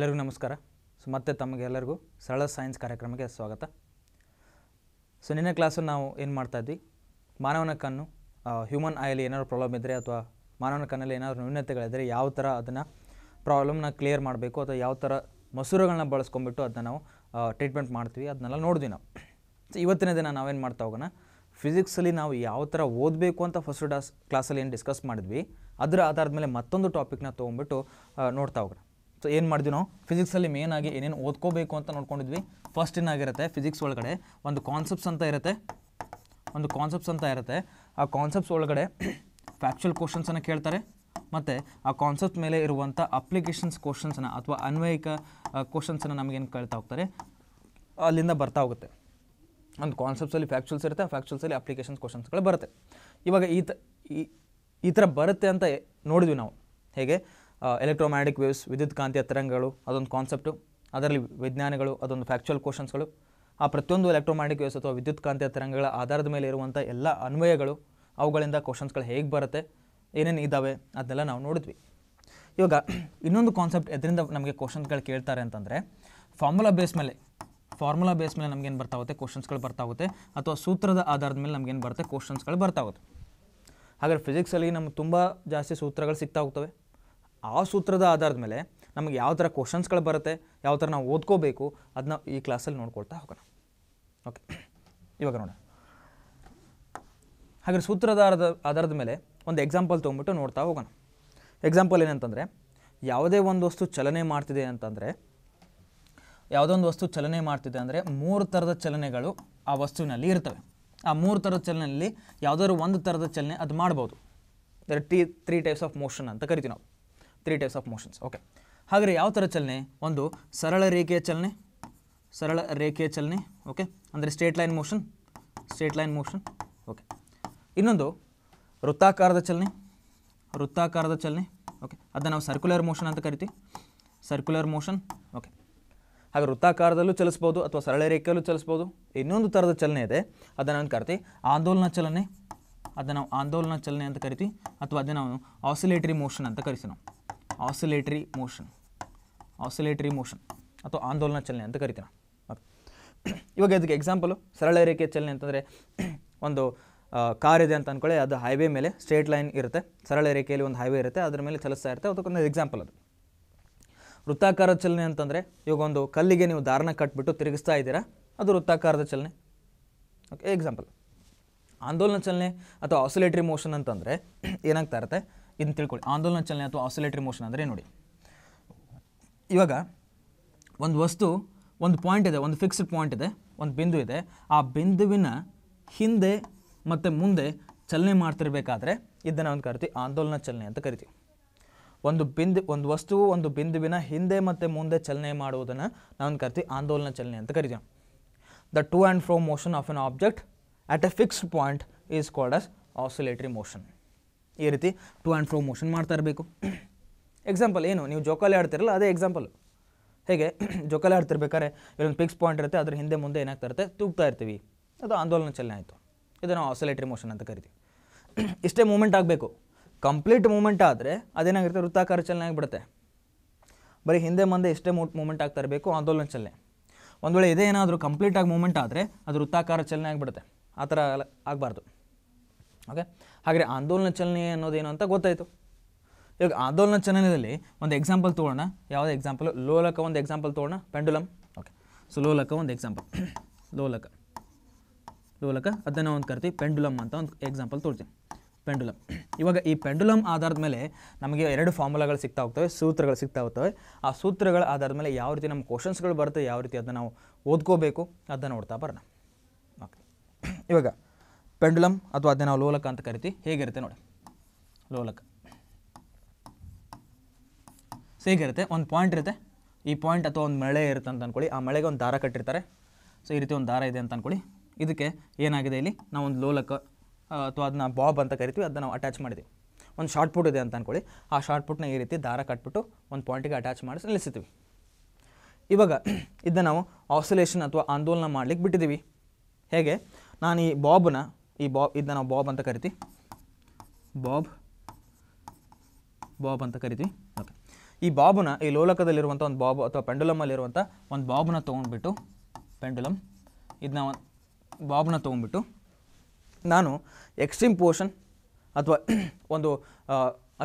ಎಲ್ಲರಿಗೂ ನಮಸ್ಕಾರ ಸೊ ಮತ್ತೆ ತಮಗೆ ಎಲ್ಲರಿಗೂ ಸರಳ ಸೈನ್ಸ್ ಕಾರ್ಯಕ್ರಮಕ್ಕೆ ಸ್ವಾಗತ ಸೊ ನಿನ್ನೆ ಕ್ಲಾಸು ನಾವು ಏನು ಮಾಡ್ತಾಯಿದ್ವಿ ಮಾನವನ ಕಣ್ಣು ಹ್ಯೂಮನ್ ಆಯಲ್ಲಿ ಏನಾದ್ರು ಪ್ರಾಬ್ಲಮ್ ಇದ್ದರೆ ಅಥವಾ ಮಾನವನ ಕಣ್ಣಲ್ಲಿ ಏನಾದರೂ ನ್ಯೂನತೆಗಳಿದ್ರೆ ಯಾವ ಥರ ಅದನ್ನು ಪ್ರಾಬ್ಲಮ್ನ ಕ್ಲಿಯರ್ ಮಾಡಬೇಕು ಅಥವಾ ಯಾವ ಥರ ಮೊಸರುಗಳನ್ನ ಬಳಸ್ಕೊಂಬಿಟ್ಟು ಅದನ್ನ ನಾವು ಟ್ರೀಟ್ಮೆಂಟ್ ಮಾಡ್ತೀವಿ ಅದನ್ನೆಲ್ಲ ನೋಡಿದ್ವಿ ನಾವು ಸೊ ಇವತ್ತಿನ ದಿನ ನಾವೇನು ಮಾಡ್ತಾ ಹೋಗೋಣ ಫಿಸಿಕ್ಸಲ್ಲಿ ನಾವು ಯಾವ ಥರ ಓದಬೇಕು ಅಂತ ಫಸ್ಟ್ ಡಾಸ್ ಕ್ಲಾಸಲ್ಲಿ ಏನು ಡಿಸ್ಕಸ್ ಮಾಡಿದ್ವಿ ಅದರ ಆಧಾರದ ಮೇಲೆ ಮತ್ತೊಂದು ಟಾಪಿಕ್ನ ತೊಗೊಂಬಿಟ್ಟು ನೋಡ್ತಾ ಹೋಗೋಣ ಸೊ ಏನು ಮಾಡಿದ್ವಿ ನಾವು ಫಿಸಿಕ್ಸಲ್ಲಿ ಮೇನ್ ಆಗಿ ಏನೇನು ಓದ್ಕೋಬೇಕು ಅಂತ ನೋಡ್ಕೊಂಡಿದ್ವಿ ಫಸ್ಟ್ ಏನಾಗಿರುತ್ತೆ ಫಿಸಿಕ್ಸ್ ಒಳಗಡೆ ಒಂದು ಕಾನ್ಸೆಪ್ಟ್ಸ್ ಅಂತ ಇರುತ್ತೆ ಒಂದು ಕಾನ್ಸೆಪ್ಟ್ಸ್ ಅಂತ ಇರುತ್ತೆ ಆ ಕಾನ್ಸೆಪ್ಟ್ಸ್ ಒಳಗಡೆ ಫ್ಯಾಕ್ಚುಯಲ್ ಕ್ವಶನ್ಸನ್ನು ಕೇಳ್ತಾರೆ ಮತ್ತು ಆ ಕಾನ್ಸೆಪ್ಟ್ ಮೇಲೆ ಇರುವಂಥ ಅಪ್ಲಿಕೇಶನ್ಸ್ ಕ್ವಶನ್ಸನ್ನು ಅಥವಾ ಅನ್ವಯಿಕ ಕ್ವಶನ್ಸನ್ನು ನಮಗೇನು ಕೇಳ್ತಾ ಹೋಗ್ತಾರೆ ಅಲ್ಲಿಂದ ಬರ್ತಾ ಹೋಗುತ್ತೆ ಒಂದು ಕಾನ್ಸೆಪ್ಟ್ಸಲ್ಲಿ ಫ್ಯಾಕ್ಚುಯಲ್ಸ್ ಇರುತ್ತೆ ಆ ಫ್ಯಾಕ್ಚುಲ್ಸಲ್ಲಿ ಅಪ್ಲಿಕೇಶನ್ಸ್ ಕ್ವಶನ್ಸ್ಗಳು ಬರುತ್ತೆ ಇವಾಗ ಈ ತ ಈ ಥರ ಬರುತ್ತೆ ಅಂತ ನೋಡಿದ್ವಿ ನಾವು ಹೇಗೆ ಎಲೆಕ್ಟ್ರೋಮ್ಯಾಗ್ನೆಟಿಕ್ ವೇವ್ಸ್ ವಿದ್ಯುತ್ ಕಾಂತೀಯ ತರಂಗಗಳು ಅದೊಂದು ಕಾನ್ಸೆಪ್ಟು ಅದರಲ್ಲಿ ವಿಜ್ಞಾನಿಗಳು ಅದೊಂದು ಫ್ಯಾಕ್ಚುಯಲ್ ಕ್ವಶನ್ಸ್ಗಳು ಆ ಪ್ರತಿಯೊಂದು ಎಲೆಕ್ಟ್ರೋಮ್ಯಾಗ್ನೆಟಿಕ್ ವೇವ್ಸ್ ಅಥವಾ ವಿದ್ಯುತ್ ಕಾಂತೀಯ ತರಂಗಗಳ ಆಧಾರದ ಮೇಲೆ ಇರುವಂಥ ಎಲ್ಲ ಅನ್ವಯಗಳು ಅವುಗಳಿಂದ ಕ್ವಶನ್ಸ್ಗಳು ಹೇಗೆ ಬರುತ್ತೆ ಏನೇನು ಇದ್ದಾವೆ ಅದನ್ನೆಲ್ಲ ನಾವು ನೋಡಿದ್ವಿ ಇವಾಗ ಇನ್ನೊಂದು ಕಾನ್ಸೆಪ್ಟ್ ಎದರಿಂದ ನಮಗೆ ಕ್ವಶನ್ಸ್ಗಳು ಕೇಳ್ತಾರೆ ಅಂತಂದರೆ ಫಾರ್ಮುಲಾ ಬೇಸ್ ಮೇಲೆ ಫಾರ್ಮುಲಾ ಬೇಸ್ ಮೇಲೆ ನಮಗೇನು ಹೋಗುತ್ತೆ ಕ್ವಶನ್ಸ್ಗಳು ಹೋಗುತ್ತೆ ಅಥವಾ ಸೂತ್ರದ ಆಧಾರದ ಮೇಲೆ ನಮಗೇನು ಬರುತ್ತೆ ಕ್ವಶನ್ಸ್ಗಳು ಹೋಗುತ್ತೆ ಹಾಗಾದ್ರೆ ಫಿಸಿಕ್ಸಲ್ಲಿ ನಮ್ಗೆ ತುಂಬ ಜಾಸ್ತಿ ಸೂತ್ರಗಳು ಸಿಗ್ತಾ ಹೋಗ್ತವೆ ಆ ಸೂತ್ರದ ಆಧಾರದ ಮೇಲೆ ನಮಗೆ ಯಾವ ಥರ ಕ್ವಶನ್ಸ್ಗಳು ಬರುತ್ತೆ ಯಾವ ಥರ ನಾವು ಓದ್ಕೋಬೇಕು ಅದನ್ನ ಈ ಕ್ಲಾಸಲ್ಲಿ ನೋಡ್ಕೊಳ್ತಾ ಹೋಗೋಣ ಓಕೆ ಇವಾಗ ನೋಡೋಣ ಹಾಗೆ ಸೂತ್ರದ ಆಧಾರದ ಮೇಲೆ ಒಂದು ಎಕ್ಸಾಂಪಲ್ ತೊಗೊಂಬಿಟ್ಟು ನೋಡ್ತಾ ಹೋಗೋಣ ಎಕ್ಸಾಂಪಲ್ ಏನಂತಂದರೆ ಯಾವುದೇ ಒಂದು ವಸ್ತು ಚಲನೆ ಮಾಡ್ತಿದೆ ಅಂತಂದರೆ ಯಾವುದೋ ಒಂದು ವಸ್ತು ಚಲನೆ ಮಾಡ್ತಿದೆ ಅಂದರೆ ಮೂರು ಥರದ ಚಲನೆಗಳು ಆ ವಸ್ತುವಿನಲ್ಲಿ ಇರ್ತವೆ ಆ ಮೂರು ಥರದ ಚಲನೆಯಲ್ಲಿ ಯಾವುದಾದ್ರು ಒಂದು ಥರದ ಚಲನೆ ಅದು ಮಾಡ್ಬೋದು ಅಂದರೆ T three types of motion ಅಂತ ಕರಿತೀವಿ ನಾವು three types of motions okay ಹಾಗಾದರೆ ಯಾವ ಥರ ಚಲನೆ ಒಂದು ಸರಳ ರೇಖೆಯ ಚಲನೆ ಸರಳ ರೇಖೆಯ ಚಲನೆ ಓಕೆ ಅಂದರೆ straight line motion straight line motion okay ಇನ್ನೊಂದು ವೃತ್ತಾಕಾರದ ಚಲನೆ ವೃತ್ತಾಕಾರದ ಚಲನೆ ಓಕೆ ಅದನ್ನು ನಾವು ಸರ್ಕ್ಯುಲರ್ ಮೋಷನ್ ಅಂತ ಕರಿತೀವಿ ಸರ್ಕ್ಯುಲರ್ ಮೋಷನ್ ಓಕೆ ಹಾಗೆ ವೃತ್ತಾಕಾರದಲ್ಲೂ ಚಲಿಸ್ಬೋದು ಅಥವಾ ಸರಳ ರೇಖೆಯಲ್ಲೂ ಚಲಿಸ್ಬೋದು ಇನ್ನೊಂದು ಥರದ ಚಲನೆ ಇದೆ ಅದನ್ನು ನಾವು ಕರಿತೀವಿ ಆಂದೋಲನ ಚಲನೆ ಅದನ್ನು ನಾವು ಆಂದೋಲನ ಚಲನೆ ಅಂತ ಕರಿತೀವಿ ಅಥವಾ ಅದನ್ನು ನಾವು ಆಸಿಲೇಟರಿ ಮೋಷನ್ ಅಂತ ಕರಿತೀವಿ ನಾವು ಆಸಿಲೇಟ್ರಿ ಮೋಷನ್ ಆಸಿಲೇಟ್ರಿ ಮೋಷನ್ ಅಥವಾ ಆಂದೋಲನ ಚಲನೆ ಅಂತ ಓಕೆ ಇವಾಗ ಇದಕ್ಕೆ ಎಕ್ಸಾಂಪಲು ಸರಳ ರೇಖೆಯ ಚಲನೆ ಅಂತಂದರೆ ಒಂದು ಕಾರ್ ಇದೆ ಅಂತ ಅಂದ್ಕೊಳ್ಳಿ ಅದು ಹೈವೇ ಮೇಲೆ ಸ್ಟ್ರೇಟ್ ಲೈನ್ ಇರುತ್ತೆ ಸರಳ ರೇಖೆಯಲ್ಲಿ ಒಂದು ಹೈವೇ ಇರುತ್ತೆ ಅದರ ಮೇಲೆ ಚಲಿಸ್ತಾ ಇರುತ್ತೆ ಅದಕ್ಕೊಂದು ಎಕ್ಸಾಂಪಲ್ ಅದು ವೃತ್ತಾಕಾರದ ಚಲನೆ ಅಂತಂದರೆ ಇವಾಗ ಒಂದು ಕಲ್ಲಿಗೆ ನೀವು ದಾರಣ ಕಟ್ಬಿಟ್ಟು ತಿರುಗಿಸ್ತಾ ಇದ್ದೀರಾ ಅದು ವೃತ್ತಾಕಾರದ ಚಲನೆ ಓಕೆ ಎಕ್ಸಾಂಪಲ್ ಆಂದೋಲನ ಚಲನೆ ಅಥವಾ ಆಸಿಲೇಟ್ರಿ ಮೋಷನ್ ಅಂತಂದರೆ ಏನಾಗ್ತಾ ಇರುತ್ತೆ ಇದನ್ನು ತಿಳ್ಕೊಳ್ಳಿ ಆಂದೋಲನ ಚಲನೆ ಅಥವಾ ಆಸಿಲೇಟರಿ ಮೋಷನ್ ಅಂದರೆ ನೋಡಿ ಇವಾಗ ಒಂದು ವಸ್ತು ಒಂದು ಪಾಯಿಂಟ್ ಇದೆ ಒಂದು ಫಿಕ್ಸ್ಡ್ ಪಾಯಿಂಟ್ ಇದೆ ಒಂದು ಬಿಂದು ಇದೆ ಆ ಬಿಂದುವಿನ ಹಿಂದೆ ಮತ್ತು ಮುಂದೆ ಚಲನೆ ಮಾಡ್ತಿರ್ಬೇಕಾದ್ರೆ ಇದನ್ನು ಒಂದು ಕರಿತೀವಿ ಆಂದೋಲನ ಚಲನೆ ಅಂತ ಕರಿತೀವಿ ಒಂದು ಬಿಂದು ಒಂದು ವಸ್ತುವು ಒಂದು ಬಿಂದುವಿನ ಹಿಂದೆ ಮತ್ತು ಮುಂದೆ ಚಲನೆ ಮಾಡುವುದನ್ನು ನಾವೊಂದು ಕರಿತೀವಿ ಆಂದೋಲನ ಚಲನೆ ಅಂತ ಕರಿತೀವಿ the to and fro motion of an object at a fixed point is called as oscillatory motion ಈ ರೀತಿ ಟು ಆ್ಯಂಡ್ ಫ್ರೋ ಮೋಷನ್ ಮಾಡ್ತಾ ಇರಬೇಕು ಎಕ್ಸಾಂಪಲ್ ಏನು ನೀವು ಜೋಕಾಲಿ ಆಡ್ತಿರಲ್ಲ ಅದೇ ಎಕ್ಸಾಂಪಲ್ ಹೇಗೆ ಜೋಕಾಲಿ ಆಡ್ತಿರ್ಬೇಕಾದ್ರೆ ಇಲ್ಲೊಂದು ಫಿಕ್ಸ್ ಪಾಯಿಂಟ್ ಇರುತ್ತೆ ಅದ್ರ ಹಿಂದೆ ಮುಂದೆ ಏನಾಗ್ತಾ ಇರುತ್ತೆ ತೂಗ್ತಾ ಇರ್ತೀವಿ ಅದು ಆಂದೋಲನ ಚಲನೆ ಆಯಿತು ಇದು ನಾವು ಆಸೋಲೇಟ್ರಿ ಮೋಷನ್ ಅಂತ ಕರಿತೀವಿ ಇಷ್ಟೇ ಮೂಮೆಂಟ್ ಆಗಬೇಕು ಕಂಪ್ಲೀಟ್ ಮೂಮೆಂಟ್ ಆದರೆ ಅದೇನಾಗಿರುತ್ತೆ ವೃತ್ತಾಕಾರ ಚಲನೆ ಆಗಿಬಿಡುತ್ತೆ ಬರೀ ಹಿಂದೆ ಮುಂದೆ ಇಷ್ಟೇ ಮೂ ಮೂಮೆಂಟ್ ಆಗ್ತಾ ಇರಬೇಕು ಆಂದೋಲನ ಚಲನೆ ಒಂದು ವೇಳೆ ಏನಾದರೂ ಕಂಪ್ಲೀಟಾಗಿ ಮೂಮೆಂಟ್ ಆದರೆ ಅದು ವೃತ್ತಾಕಾರ ಚಲನೆ ಆಗಿಬಿಡುತ್ತೆ ಆ ಥರ ಆಗಬಾರ್ದು ಓಕೆ ಹಾಗೆ ಆಂದೋಲನ ಚಲನೆ ಅನ್ನೋದೇನು ಅಂತ ಗೊತ್ತಾಯಿತು ಇವಾಗ ಆಂದೋಲನ ಚಲನೆಯಲ್ಲಿ ಒಂದು ಎಕ್ಸಾಂಪಲ್ ತೊಗೊಳ್ಳೋಣ ಯಾವುದೇ ಎಕ್ಸಾಂಪಲ್ ಲೋಲಕ ಒಂದು ಎಕ್ಸಾಂಪಲ್ ತೊಗೊಳ್ಳೋಣ ಪೆಂಡುಲಮ್ ಓಕೆ ಸೊ ಲೋಲಕ ಒಂದು ಎಕ್ಸಾಂಪಲ್ ಲೋಲಕ ಲೋಲಕ ಅದನ್ನು ಒಂದು ಕರ್ತೀವಿ ಪೆಂಡುಲಮ್ ಅಂತ ಒಂದು ಎಕ್ಸಾಂಪಲ್ ತೊಗೊಳ್ತೀನಿ ಪೆಂಡುಲಮ್ ಇವಾಗ ಈ ಪೆಂಡುಲಮ್ ಆಧಾರದ ಮೇಲೆ ನಮಗೆ ಎರಡು ಫಾರ್ಮುಲಾಗಳು ಸಿಗ್ತಾ ಹೋಗ್ತವೆ ಸೂತ್ರಗಳು ಸಿಗ್ತಾ ಹೋಗ್ತವೆ ಆ ಸೂತ್ರಗಳ ಆಧಾರದ ಮೇಲೆ ಯಾವ ರೀತಿ ನಮ್ಮ ಕ್ವಶನ್ಸ್ಗಳು ಬರುತ್ತೆ ಯಾವ ರೀತಿ ಅದನ್ನು ನಾವು ಓದ್ಕೋಬೇಕು ಅದನ್ನು ನೋಡ್ತಾ ಬರೋಣ ಓಕೆ ಇವಾಗ ಪೆಂಡುಲಮ್ ಅಥವಾ ಅದನ್ನ ನಾವು ಲೋಲಕ ಅಂತ ಕರಿತೀವಿ ಹೇಗಿರುತ್ತೆ ನೋಡಿ ಲೋಲಕ ಸೊ ಹೇಗಿರುತ್ತೆ ಒಂದು ಪಾಯಿಂಟ್ ಇರುತ್ತೆ ಈ ಪಾಯಿಂಟ್ ಅಥವಾ ಒಂದು ಮಳೆ ಇರುತ್ತೆ ಅಂತ ಅಂದ್ಕೊಳ್ಳಿ ಆ ಮಳೆಗೆ ಒಂದು ದಾರ ಕಟ್ಟಿರ್ತಾರೆ ಸೊ ಈ ರೀತಿ ಒಂದು ದಾರ ಇದೆ ಅಂತ ಅಂದ್ಕೊಳ್ಳಿ ಇದಕ್ಕೆ ಏನಾಗಿದೆ ಇಲ್ಲಿ ನಾವು ಒಂದು ಲೋಲಕ ಅಥವಾ ಅದನ್ನ ಬಾಬ್ ಅಂತ ಕರಿತೀವಿ ಅದನ್ನ ನಾವು ಅಟ್ಯಾಚ್ ಮಾಡಿದ್ವಿ ಒಂದು ಶಾರ್ಟ್ ಪುಟ್ ಇದೆ ಅಂತ ಅಂದ್ಕೊಳ್ಳಿ ಆ ಶಾರ್ಟ್ ಪುಟ್ನ ಈ ರೀತಿ ದಾರ ಕಟ್ಬಿಟ್ಟು ಒಂದು ಪಾಯಿಂಟಿಗೆ ಅಟ್ಯಾಚ್ ಮಾಡಿಸಿ ನಿಲ್ಲಿಸ್ತೀವಿ ಇವಾಗ ಇದನ್ನ ನಾವು ಆಸಿಲೇಷನ್ ಅಥವಾ ಆಂದೋಲನ ಮಾಡಲಿಕ್ಕೆ ಬಿಟ್ಟಿದ್ದೀವಿ ಹೇಗೆ ನಾನು ಈ ಬಾಬನ್ನ ಈ ಬಾಬ್ ಇದನ್ನ ನಾವು ಬಾಬ್ ಅಂತ ಕರಿತೀವಿ ಬಾಬ್ ಬಾಬ್ ಅಂತ ಕರಿತೀವಿ ಓಕೆ ಈ ಬಾಬುನ ಈ ಲೋಲಕದಲ್ಲಿರುವಂಥ ಒಂದು ಬಾಬ್ ಅಥವಾ ಪೆಂಡುಲಮಲ್ಲಿರುವಂಥ ಒಂದು ಬಾಬುನ ತೊಗೊಂಡ್ಬಿಟ್ಟು ಪೆಂಡುಲಮ್ ಇದನ್ನ ಒಂದು ಬಾಬ್ನ ತೊಗೊಂಡ್ಬಿಟ್ಟು ನಾನು ಎಕ್ಸ್ಟ್ರೀಮ್ ಪೋರ್ಷನ್ ಅಥವಾ ಒಂದು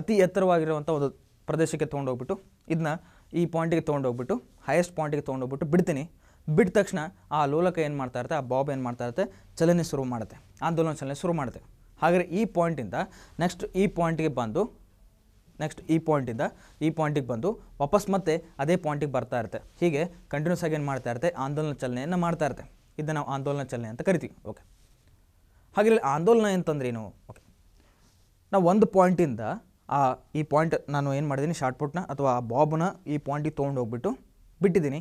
ಅತಿ ಎತ್ತರವಾಗಿರುವಂಥ ಒಂದು ಪ್ರದೇಶಕ್ಕೆ ತೊಗೊಂಡೋಗ್ಬಿಟ್ಟು ಇದನ್ನ ಈ ಪಾಯಿಂಟಿಗೆ ತೊಗೊಂಡೋಗ್ಬಿಟ್ಟು ಹೈಯೆಸ್ಟ್ ಪಾಯಿಂಟಿಗೆ ತೊಗೊಂಡೋಗ್ಬಿಟ್ಟು ಬಿಡ್ತೀನಿ ಬಿಟ್ಟ ತಕ್ಷಣ ಆ ಲೋಲಕ ಏನು ಮಾಡ್ತಾ ಇರುತ್ತೆ ಆ ಬಾಬ್ ಏನು ಮಾಡ್ತಾ ಇರುತ್ತೆ ಚಲನೆ ಶುರು ಮಾಡುತ್ತೆ ಆಂದೋಲನ ಚಲನೆ ಶುರು ಮಾಡುತ್ತೆ ಹಾಗಾದರೆ ಈ ಪಾಯಿಂಟಿಂದ ನೆಕ್ಸ್ಟ್ ಈ ಪಾಯಿಂಟಿಗೆ ಬಂದು ನೆಕ್ಸ್ಟ್ ಈ ಪಾಯಿಂಟಿಂದ ಈ ಪಾಯಿಂಟಿಗೆ ಬಂದು ವಾಪಸ್ ಮತ್ತೆ ಅದೇ ಪಾಯಿಂಟಿಗೆ ಬರ್ತಾ ಇರುತ್ತೆ ಹೀಗೆ ಕಂಟಿನ್ಯೂಸ್ ಆಗಿ ಏನು ಮಾಡ್ತಾ ಇರುತ್ತೆ ಆಂದೋಲನ ಚಲನೆಯನ್ನು ಮಾಡ್ತಾ ಇರುತ್ತೆ ಇದನ್ನು ನಾವು ಆಂದೋಲನ ಚಲನೆ ಅಂತ ಕರಿತೀವಿ ಓಕೆ ಹಾಗೆ ಆಂದೋಲನ ಅಂತಂದ್ರೆ ಏನು ಓಕೆ ನಾವು ಒಂದು ಪಾಯಿಂಟಿಂದ ಆ ಈ ಪಾಯಿಂಟ್ ನಾನು ಏನು ಮಾಡಿದ್ದೀನಿ ಶಾರ್ಟ್ಪುಟ್ನ ಅಥವಾ ಆ ಬಾಬನ್ನ ಈ ಪಾಯಿಂಟಿಗೆ ತೊಗೊಂಡು ಹೋಗ್ಬಿಟ್ಟು ಬಿಟ್ಟಿದ್ದೀನಿ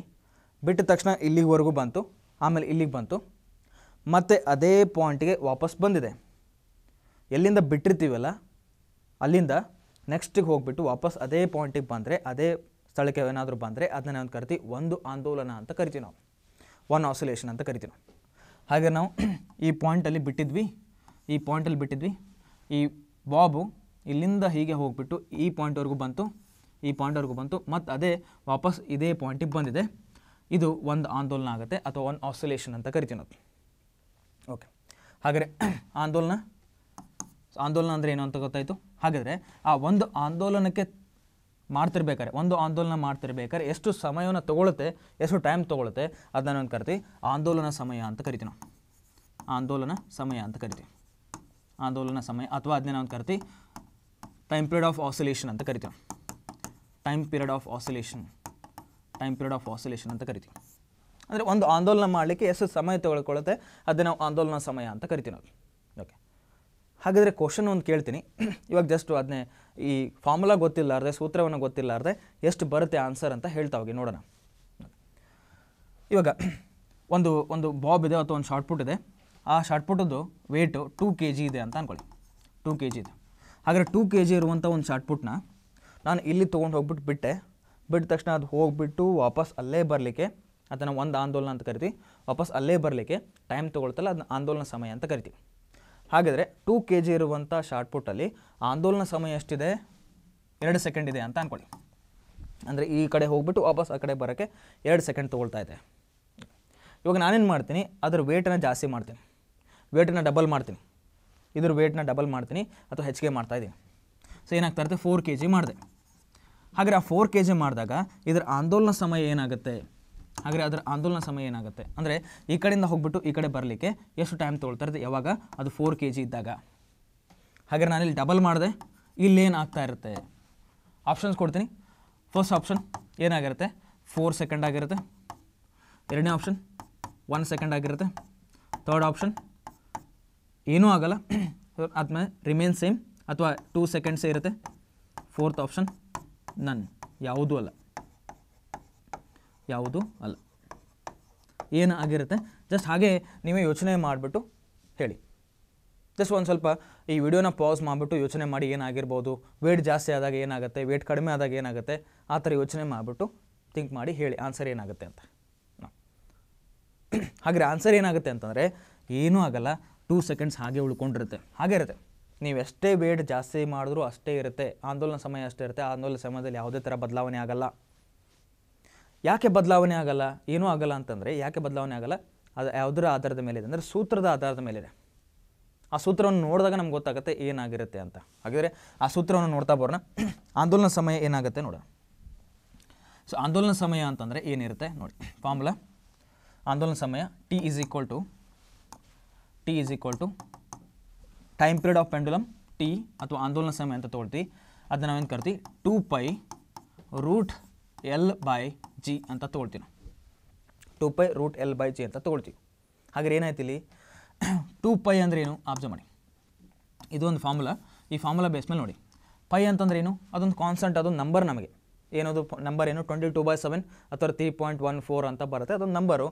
ಬಿಟ್ಟ ತಕ್ಷಣ ಇಲ್ಲಿಗೆವರೆಗೂ ಬಂತು ಆಮೇಲೆ ಇಲ್ಲಿಗೆ ಬಂತು ಮತ್ತು ಅದೇ ಪಾಯಿಂಟಿಗೆ ವಾಪಸ್ ಬಂದಿದೆ ಎಲ್ಲಿಂದ ಬಿಟ್ಟಿರ್ತೀವಲ್ಲ ಅಲ್ಲಿಂದ ನೆಕ್ಸ್ಟಿಗೆ ಹೋಗಿಬಿಟ್ಟು ವಾಪಸ್ ಅದೇ ಪಾಯಿಂಟಿಗೆ ಬಂದರೆ ಅದೇ ಸ್ಥಳಕ್ಕೆ ಏನಾದರೂ ಬಂದರೆ ಅದನ್ನ ನಾವು ಕರಿತೀವಿ ಒಂದು ಆಂದೋಲನ ಅಂತ ಕರಿತೀವಿ ನಾವು ಒನ್ ಆಸೋಲೇಷನ್ ಅಂತ ಕರಿತೀವಿ ನಾವು ಹಾಗೆ ನಾವು ಈ ಪಾಯಿಂಟಲ್ಲಿ ಬಿಟ್ಟಿದ್ವಿ ಈ ಪಾಯಿಂಟಲ್ಲಿ ಬಿಟ್ಟಿದ್ವಿ ಈ ಬಾಬು ಇಲ್ಲಿಂದ ಹೀಗೆ ಹೋಗಿಬಿಟ್ಟು ಈ ಪಾಯಿಂಟ್ವರೆಗೂ ಬಂತು ಈ ಪಾಯಿಂಟ್ವರೆಗೂ ಬಂತು ಮತ್ತು ಅದೇ ವಾಪಸ್ ಇದೇ ಪಾಯಿಂಟಿಗೆ ಬಂದಿದೆ ಇದು ಒಂದು ಆಂದೋಲನ ಆಗುತ್ತೆ ಅಥವಾ ಒಂದು ಆಸೋಲೇಷನ್ ಅಂತ ಕರಿತೀವಿ ನಾವು ಓಕೆ ಹಾಗಾದರೆ ಆಂದೋಲನ ಆಂದೋಲನ ಅಂದರೆ ಏನು ಅಂತ ಗೊತ್ತಾಯಿತು ಹಾಗಾದರೆ ಆ ಒಂದು ಆಂದೋಲನಕ್ಕೆ ಮಾಡ್ತಿರ್ಬೇಕಾರೆ ಒಂದು ಆಂದೋಲನ ಮಾಡ್ತಿರ್ಬೇಕಾರೆ ಎಷ್ಟು ಸಮಯವನ್ನು ತೊಗೊಳುತ್ತೆ ಎಷ್ಟು ಟೈಮ್ ತೊಗೊಳುತ್ತೆ ಅದನ್ನ ಒಂದು ಕರಿತೀವಿ ಆಂದೋಲನ ಸಮಯ ಅಂತ ಕರಿತೀವಿ ನಾವು ಆಂದೋಲನ ಸಮಯ ಅಂತ ಕರಿತೀವಿ ಆಂದೋಲನ ಸಮಯ ಅಥವಾ ಅದನ್ನ ಒಂದು ಕರಿತೀವಿ ಟೈಮ್ ಪೀರಿಯಡ್ ಆಫ್ ಆಸೋಲೇಷನ್ ಅಂತ ಕರಿತೀವಿ time period of oscillation time period of oscillation ಅಂತ ಕರಿತೀವಿ ಅಂದರೆ ಒಂದು ಆಂದೋಲನ ಮಾಡಲಿಕ್ಕೆ ಎಷ್ಟು ಸಮಯ ತೊಗೊಳ್ಕೊಳ್ಳುತ್ತೆ ಅದನ್ನು ಆಂದೋಲನ ಸಮಯ ಅಂತ ಕರಿತೀವಿ ನಾವು ಓಕೆ ಹಾಗಾದರೆ ಕ್ವಶನ್ ಒಂದು ಕೇಳ್ತೀನಿ ಇವಾಗ ಜಸ್ಟ್ ಅದನ್ನೇ ಈ ಫಾರ್ಮುಲಾ ಗೊತ್ತಿಲ್ಲಾರದೆ ಸೂತ್ರವನ್ನು ಗೊತ್ತಿಲ್ಲಾರ್ದೆ ಎಷ್ಟು ಬರುತ್ತೆ ಆನ್ಸರ್ ಅಂತ ಹೇಳ್ತಾ ಹೋಗಿ ನೋಡೋಣ ಇವಾಗ ಒಂದು ಒಂದು ಬಾಬ್ ಇದೆ ಅಥವಾ ಒಂದು ಶಾರ್ಟ್ಪುಟ್ ಇದೆ ಆ ಶಾರ್ಟ್ಪುಟದ್ದು ವೇಟು ಟೂ ಕೆ ಜಿ ಇದೆ ಅಂತ ಅಂದ್ಕೊಳ್ಳಿ ಟೂ ಕೆ ಜಿ ಇದೆ ಹಾಗಾದರೆ ಟೂ ಕೆ ಜಿ ಇರುವಂಥ ಒಂದು ಶಾರ್ಟ್ಪುಟ್ನ ನಾನು ಇಲ್ಲಿ ತೊಗೊಂಡು ಹೋಗ್ಬಿಟ್ಟು ಬಿಟ್ಟೆ ಬಿಟ್ಟ ತಕ್ಷಣ ಅದು ಹೋಗಿಬಿಟ್ಟು ವಾಪಸ್ ಅಲ್ಲೇ ಬರಲಿಕ್ಕೆ ಅದನ್ನು ಒಂದು ಆಂದೋಲನ ಅಂತ ಕರಿತೀವಿ ವಾಪಸ್ ಅಲ್ಲೇ ಬರಲಿಕ್ಕೆ ಟೈಮ್ ತೊಗೊಳ್ತಲ್ಲ ಅದನ್ನ ಆಂದೋಲನ ಸಮಯ ಅಂತ ಕರಿತೀವಿ ಹಾಗಿದ್ರೆ ಟೂ ಕೆ ಜಿ ಇರುವಂಥ ಶಾರ್ಟ್ಪುಟ್ಟಲ್ಲಿ ಆಂದೋಲನ ಸಮಯ ಎಷ್ಟಿದೆ ಎರಡು ಸೆಕೆಂಡ್ ಇದೆ ಅಂತ ಅಂದ್ಕೊಳ್ಳಿ ಅಂದರೆ ಈ ಕಡೆ ಹೋಗ್ಬಿಟ್ಟು ವಾಪಸ್ ಆ ಕಡೆ ಬರೋಕ್ಕೆ ಎರಡು ಸೆಕೆಂಡ್ ತೊಗೊಳ್ತಾ ಇದೆ ಇವಾಗ ನಾನೇನು ಮಾಡ್ತೀನಿ ಅದ್ರ ವೇಟನ್ನು ಜಾಸ್ತಿ ಮಾಡ್ತೀನಿ ವೇಟನ್ನು ಡಬಲ್ ಮಾಡ್ತೀನಿ ಇದ್ರ ವೇಟನ್ನ ಡಬಲ್ ಮಾಡ್ತೀನಿ ಅಥವಾ ಹೆಚ್ಚಿಗೆ ಮಾಡ್ತಾಯಿದ್ದೀನಿ ಸೊ ಏನಾಗ್ತಾ ಇರುತ್ತೆ ಫೋರ್ ಕೆ ಜಿ ಮಾಡಿದೆ ಹಾಗೆ ಆ ಫೋರ್ ಕೆ ಜಿ ಮಾಡಿದಾಗ ಇದರ ಆಂದೋಲನ ಸಮಯ ಏನಾಗುತ್ತೆ ಹಾಗೆ ಅದರ ಆಂದೋಲನ ಸಮಯ ಏನಾಗುತ್ತೆ ಅಂದರೆ ಈ ಕಡೆಯಿಂದ ಹೋಗ್ಬಿಟ್ಟು ಈ ಕಡೆ ಬರಲಿಕ್ಕೆ ಎಷ್ಟು ಟೈಮ್ ತೊಗೊಳ್ತಾ ಇರುತ್ತೆ ಯಾವಾಗ ಅದು ಫೋರ್ ಕೆ ಜಿ ಇದ್ದಾಗ ಹಾಗೆ ನಾನಿಲ್ಲಿ ಡಬಲ್ ಮಾಡಿದೆ ಇಲ್ಲೇನು ಆಗ್ತಾ ಇರುತ್ತೆ ಆಪ್ಷನ್ಸ್ ಕೊಡ್ತೀನಿ ಫಸ್ಟ್ ಆಪ್ಷನ್ ಏನಾಗಿರುತ್ತೆ ಫೋರ್ ಸೆಕೆಂಡ್ ಆಗಿರುತ್ತೆ ಎರಡನೇ ಆಪ್ಷನ್ ಒನ್ ಸೆಕೆಂಡ್ ಆಗಿರುತ್ತೆ ಥರ್ಡ್ ಆಪ್ಷನ್ ಏನೂ ಆಗೋಲ್ಲ ಅದ್ಮೇಲೆ ರಿಮೇನ್ ಸೇಮ್ ಅಥವಾ ಟೂ ಸೆಕೆಂಡ್ಸೇ ಇರುತ್ತೆ ಫೋರ್ತ್ ಆಪ್ಷನ್ ನನ್ ಯಾವುದೂ ಅಲ್ಲ ಯಾವುದೂ ಅಲ್ಲ ಏನು ಆಗಿರುತ್ತೆ ಜಸ್ಟ್ ಹಾಗೆ ನೀವೇ ಯೋಚನೆ ಮಾಡಿಬಿಟ್ಟು ಹೇಳಿ ಜಸ್ಟ್ ಒಂದು ಸ್ವಲ್ಪ ಈ ವಿಡಿಯೋನ ಪಾಸ್ ಮಾಡಿಬಿಟ್ಟು ಯೋಚನೆ ಮಾಡಿ ಏನಾಗಿರ್ಬೋದು ವೇಟ್ ಜಾಸ್ತಿ ಆದಾಗ ಏನಾಗುತ್ತೆ ವೇಟ್ ಕಡಿಮೆ ಆದಾಗ ಏನಾಗುತ್ತೆ ಆ ಥರ ಯೋಚನೆ ಮಾಡಿಬಿಟ್ಟು ಥಿಂಕ್ ಮಾಡಿ ಹೇಳಿ ಆನ್ಸರ್ ಏನಾಗುತ್ತೆ ಅಂತ ಹಾಗೆ ಆನ್ಸರ್ ಏನಾಗುತ್ತೆ ಅಂತಂದರೆ ಏನೂ ಆಗಲ್ಲ ಟೂ ಸೆಕೆಂಡ್ಸ್ ಹಾಗೆ ಉಳ್ಕೊಂಡಿರುತ್ತೆ ಹಾಗೆ ಇರುತ್ತೆ ನೀವು ಎಷ್ಟೇ ವೇಟ್ ಜಾಸ್ತಿ ಮಾಡಿದ್ರೂ ಅಷ್ಟೇ ಇರುತ್ತೆ ಆಂದೋಲನ ಸಮಯ ಅಷ್ಟೇ ಇರುತ್ತೆ ಆಂದೋಲನ ಸಮಯದಲ್ಲಿ ಯಾವುದೇ ಥರ ಬದಲಾವಣೆ ಆಗಲ್ಲ ಯಾಕೆ ಬದಲಾವಣೆ ಆಗಲ್ಲ ಏನೂ ಆಗಲ್ಲ ಅಂತಂದರೆ ಯಾಕೆ ಬದಲಾವಣೆ ಆಗಲ್ಲ ಅದು ಯಾವುದರ ಆಧಾರದ ಮೇಲಿದೆ ಅಂದರೆ ಸೂತ್ರದ ಆಧಾರದ ಮೇಲಿದೆ ಆ ಸೂತ್ರವನ್ನು ನೋಡಿದಾಗ ನಮ್ಗೆ ಗೊತ್ತಾಗುತ್ತೆ ಏನಾಗಿರುತ್ತೆ ಅಂತ ಹಾಗಿದ್ರೆ ಆ ಸೂತ್ರವನ್ನು ನೋಡ್ತಾ ಬರೋಣ ಆಂದೋಲನ ಸಮಯ ಏನಾಗುತ್ತೆ ನೋಡೋಣ ಸೊ ಆಂದೋಲನ ಸಮಯ ಅಂತಂದರೆ ಏನಿರುತ್ತೆ ನೋಡಿ ಫಾರ್ಮುಲಾ ಆಂದೋಲನ ಸಮಯ T is equal to T is equal to time period of pendulum T ಅಥವಾ ಆಂದೋಲನ ಸಮಯ ಅಂತ ತೊಗೊಳ್ತೀವಿ ಅದನ್ನ ನಾವೇನು ಕರ್ತೀವಿ two pi root L by G ಅಂತ ತೊಗೊಳ್ತೀವಿ ನಾವು two pi root L by G ಅಂತ ತೊಗೊಳ್ತೀವಿ ಹಾಗೆ ಏನಾಯ್ತು ಇಲ್ಲಿ ಟೂ ಪೈ ಅಂದ್ರೆ ಏನು ಆಬ್ಸರ್ವ್ ಮಾಡಿ ಇದೊಂದು ಫಾರ್ಮುಲಾ ಈ ಫಾರ್ಮುಲಾ ಬೇಸ್ ಮೇಲೆ ನೋಡಿ ಪೈ ಅಂತಂದ್ರೆ ಏನು ಅದೊಂದು ಕಾನ್ಸ್ಟೆಂಟ್ ಅದೊಂದು ನಂಬರ್ ನಮಗೆ ಏನದು ನಂಬರ್ ಏನು ಟ್ವೆಂಟಿ ಟು ಬೈ ಸೆವೆನ್ ಅಥವಾ ತ್ರೀ ಪಾಯಿಂಟ್ ಒನ್ ಫೋರ್ ಅಂತ ಬರುತ್ತೆ ಅದೊಂದು ನಂಬರು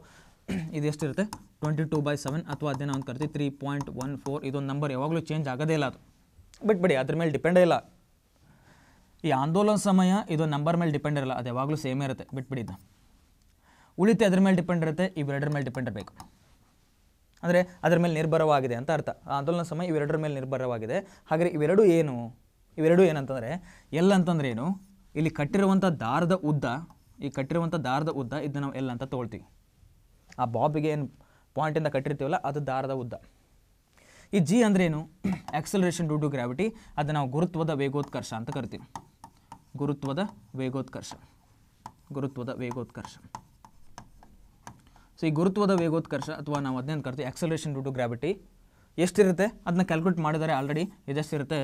ಇದು ಎಷ್ಟಿರುತ್ತೆ ಟ್ವೆಂಟಿ ಟು ಬೈ ಸೆವೆನ್ ಅಥವಾ ಅದೇನೋ ಒಂದು ಕರ್ತೀವಿ ತ್ರೀ ಪಾಯಿಂಟ್ ಒನ್ ಫೋರ್ ಇದೊಂದು ನಂಬರ್ ಯಾವಾಗಲೂ ಚೇಂಜ್ ಆಗೋದೇ ಇಲ್ಲ ಅದು ಬಿಟ್ ಬಿಡಿ ಅದ್ರ ಮೇಲೆ ಡಿಪೆಂಡೇ ಇಲ್ಲ ಈ ಆಂದೋಲನ ಸಮಯ ಇದು ನಂಬರ್ ಮೇಲೆ ಡಿಪೆಂಡ್ ಇರಲ್ಲ ಅದು ಯಾವಾಗಲೂ ಸೇಮ್ ಇರುತ್ತೆ ಬಿಟ್ಬಿಡಿ ಇದು ಉಳಿತೆ ಅದ್ರ ಮೇಲೆ ಡಿಪೆಂಡ್ ಇರುತ್ತೆ ಇವೆರಡರ ಮೇಲೆ ಡಿಪೆಂಡ್ ಇರಬೇಕು ಅಂದರೆ ಅದ್ರ ಮೇಲೆ ನಿರ್ಭರವಾಗಿದೆ ಅಂತ ಅರ್ಥ ಆಂದೋಲನ ಸಮಯ ಇವೆರಡರ ಮೇಲೆ ನಿರ್ಭರವಾಗಿದೆ ಹಾಗೆ ಇವೆರಡೂ ಏನು ಇವೆರಡೂ ಏನಂತಂದರೆ ಎಲ್ಲ ಅಂತಂದ್ರೆ ಏನು ಇಲ್ಲಿ ಕಟ್ಟಿರುವಂಥ ದಾರದ ಉದ್ದ ಈ ಕಟ್ಟಿರುವಂಥ ದಾರದ ಉದ್ದ ಇದನ್ನ ನಾವು ಎಲ್ಲ ಅಂತ ತೊಗೊಳ್ತೀವಿ ಆ ಬಾಬಿಗೆ ಏನು ಪಾಯಿಂಟಿಂದ ಕಟ್ಟಿರ್ತೀವಲ್ಲ ಅದು ದಾರದ ಉದ್ದ ಈ ಜಿ ಅಂದ್ರೇನು ಎಕ್ಸಲರೇಷನ್ ಡ್ಯೂ ಟು ಗ್ರಾವಿಟಿ ಅದು ನಾವು ಗುರುತ್ವದ ವೇಗೋತ್ಕರ್ಷ ಅಂತ ಕರಿತೀವಿ ಗುರುತ್ವದ ವೇಗೋತ್ಕರ್ಷ ಗುರುತ್ವದ ವೇಗೋತ್ಕರ್ಷ ಸೊ ಈ ಗುರುತ್ವದ ವೇಗೋತ್ಕರ್ಷ ಅಥವಾ ನಾವು ಅದನ್ನೇನು ಕರ್ತೀವಿ ಆಕ್ಸಲರೇಷನ್ ಡ್ಯೂ ಟು ಗ್ರಾವಿಟಿ ಎಷ್ಟಿರುತ್ತೆ ಅದನ್ನ ಕ್ಯಾಲ್ಕುಲೇಟ್ ಮಾಡಿದರೆ ಆಲ್ರೆಡಿ ಇದೆಷ್ಟಿರುತ್ತೆ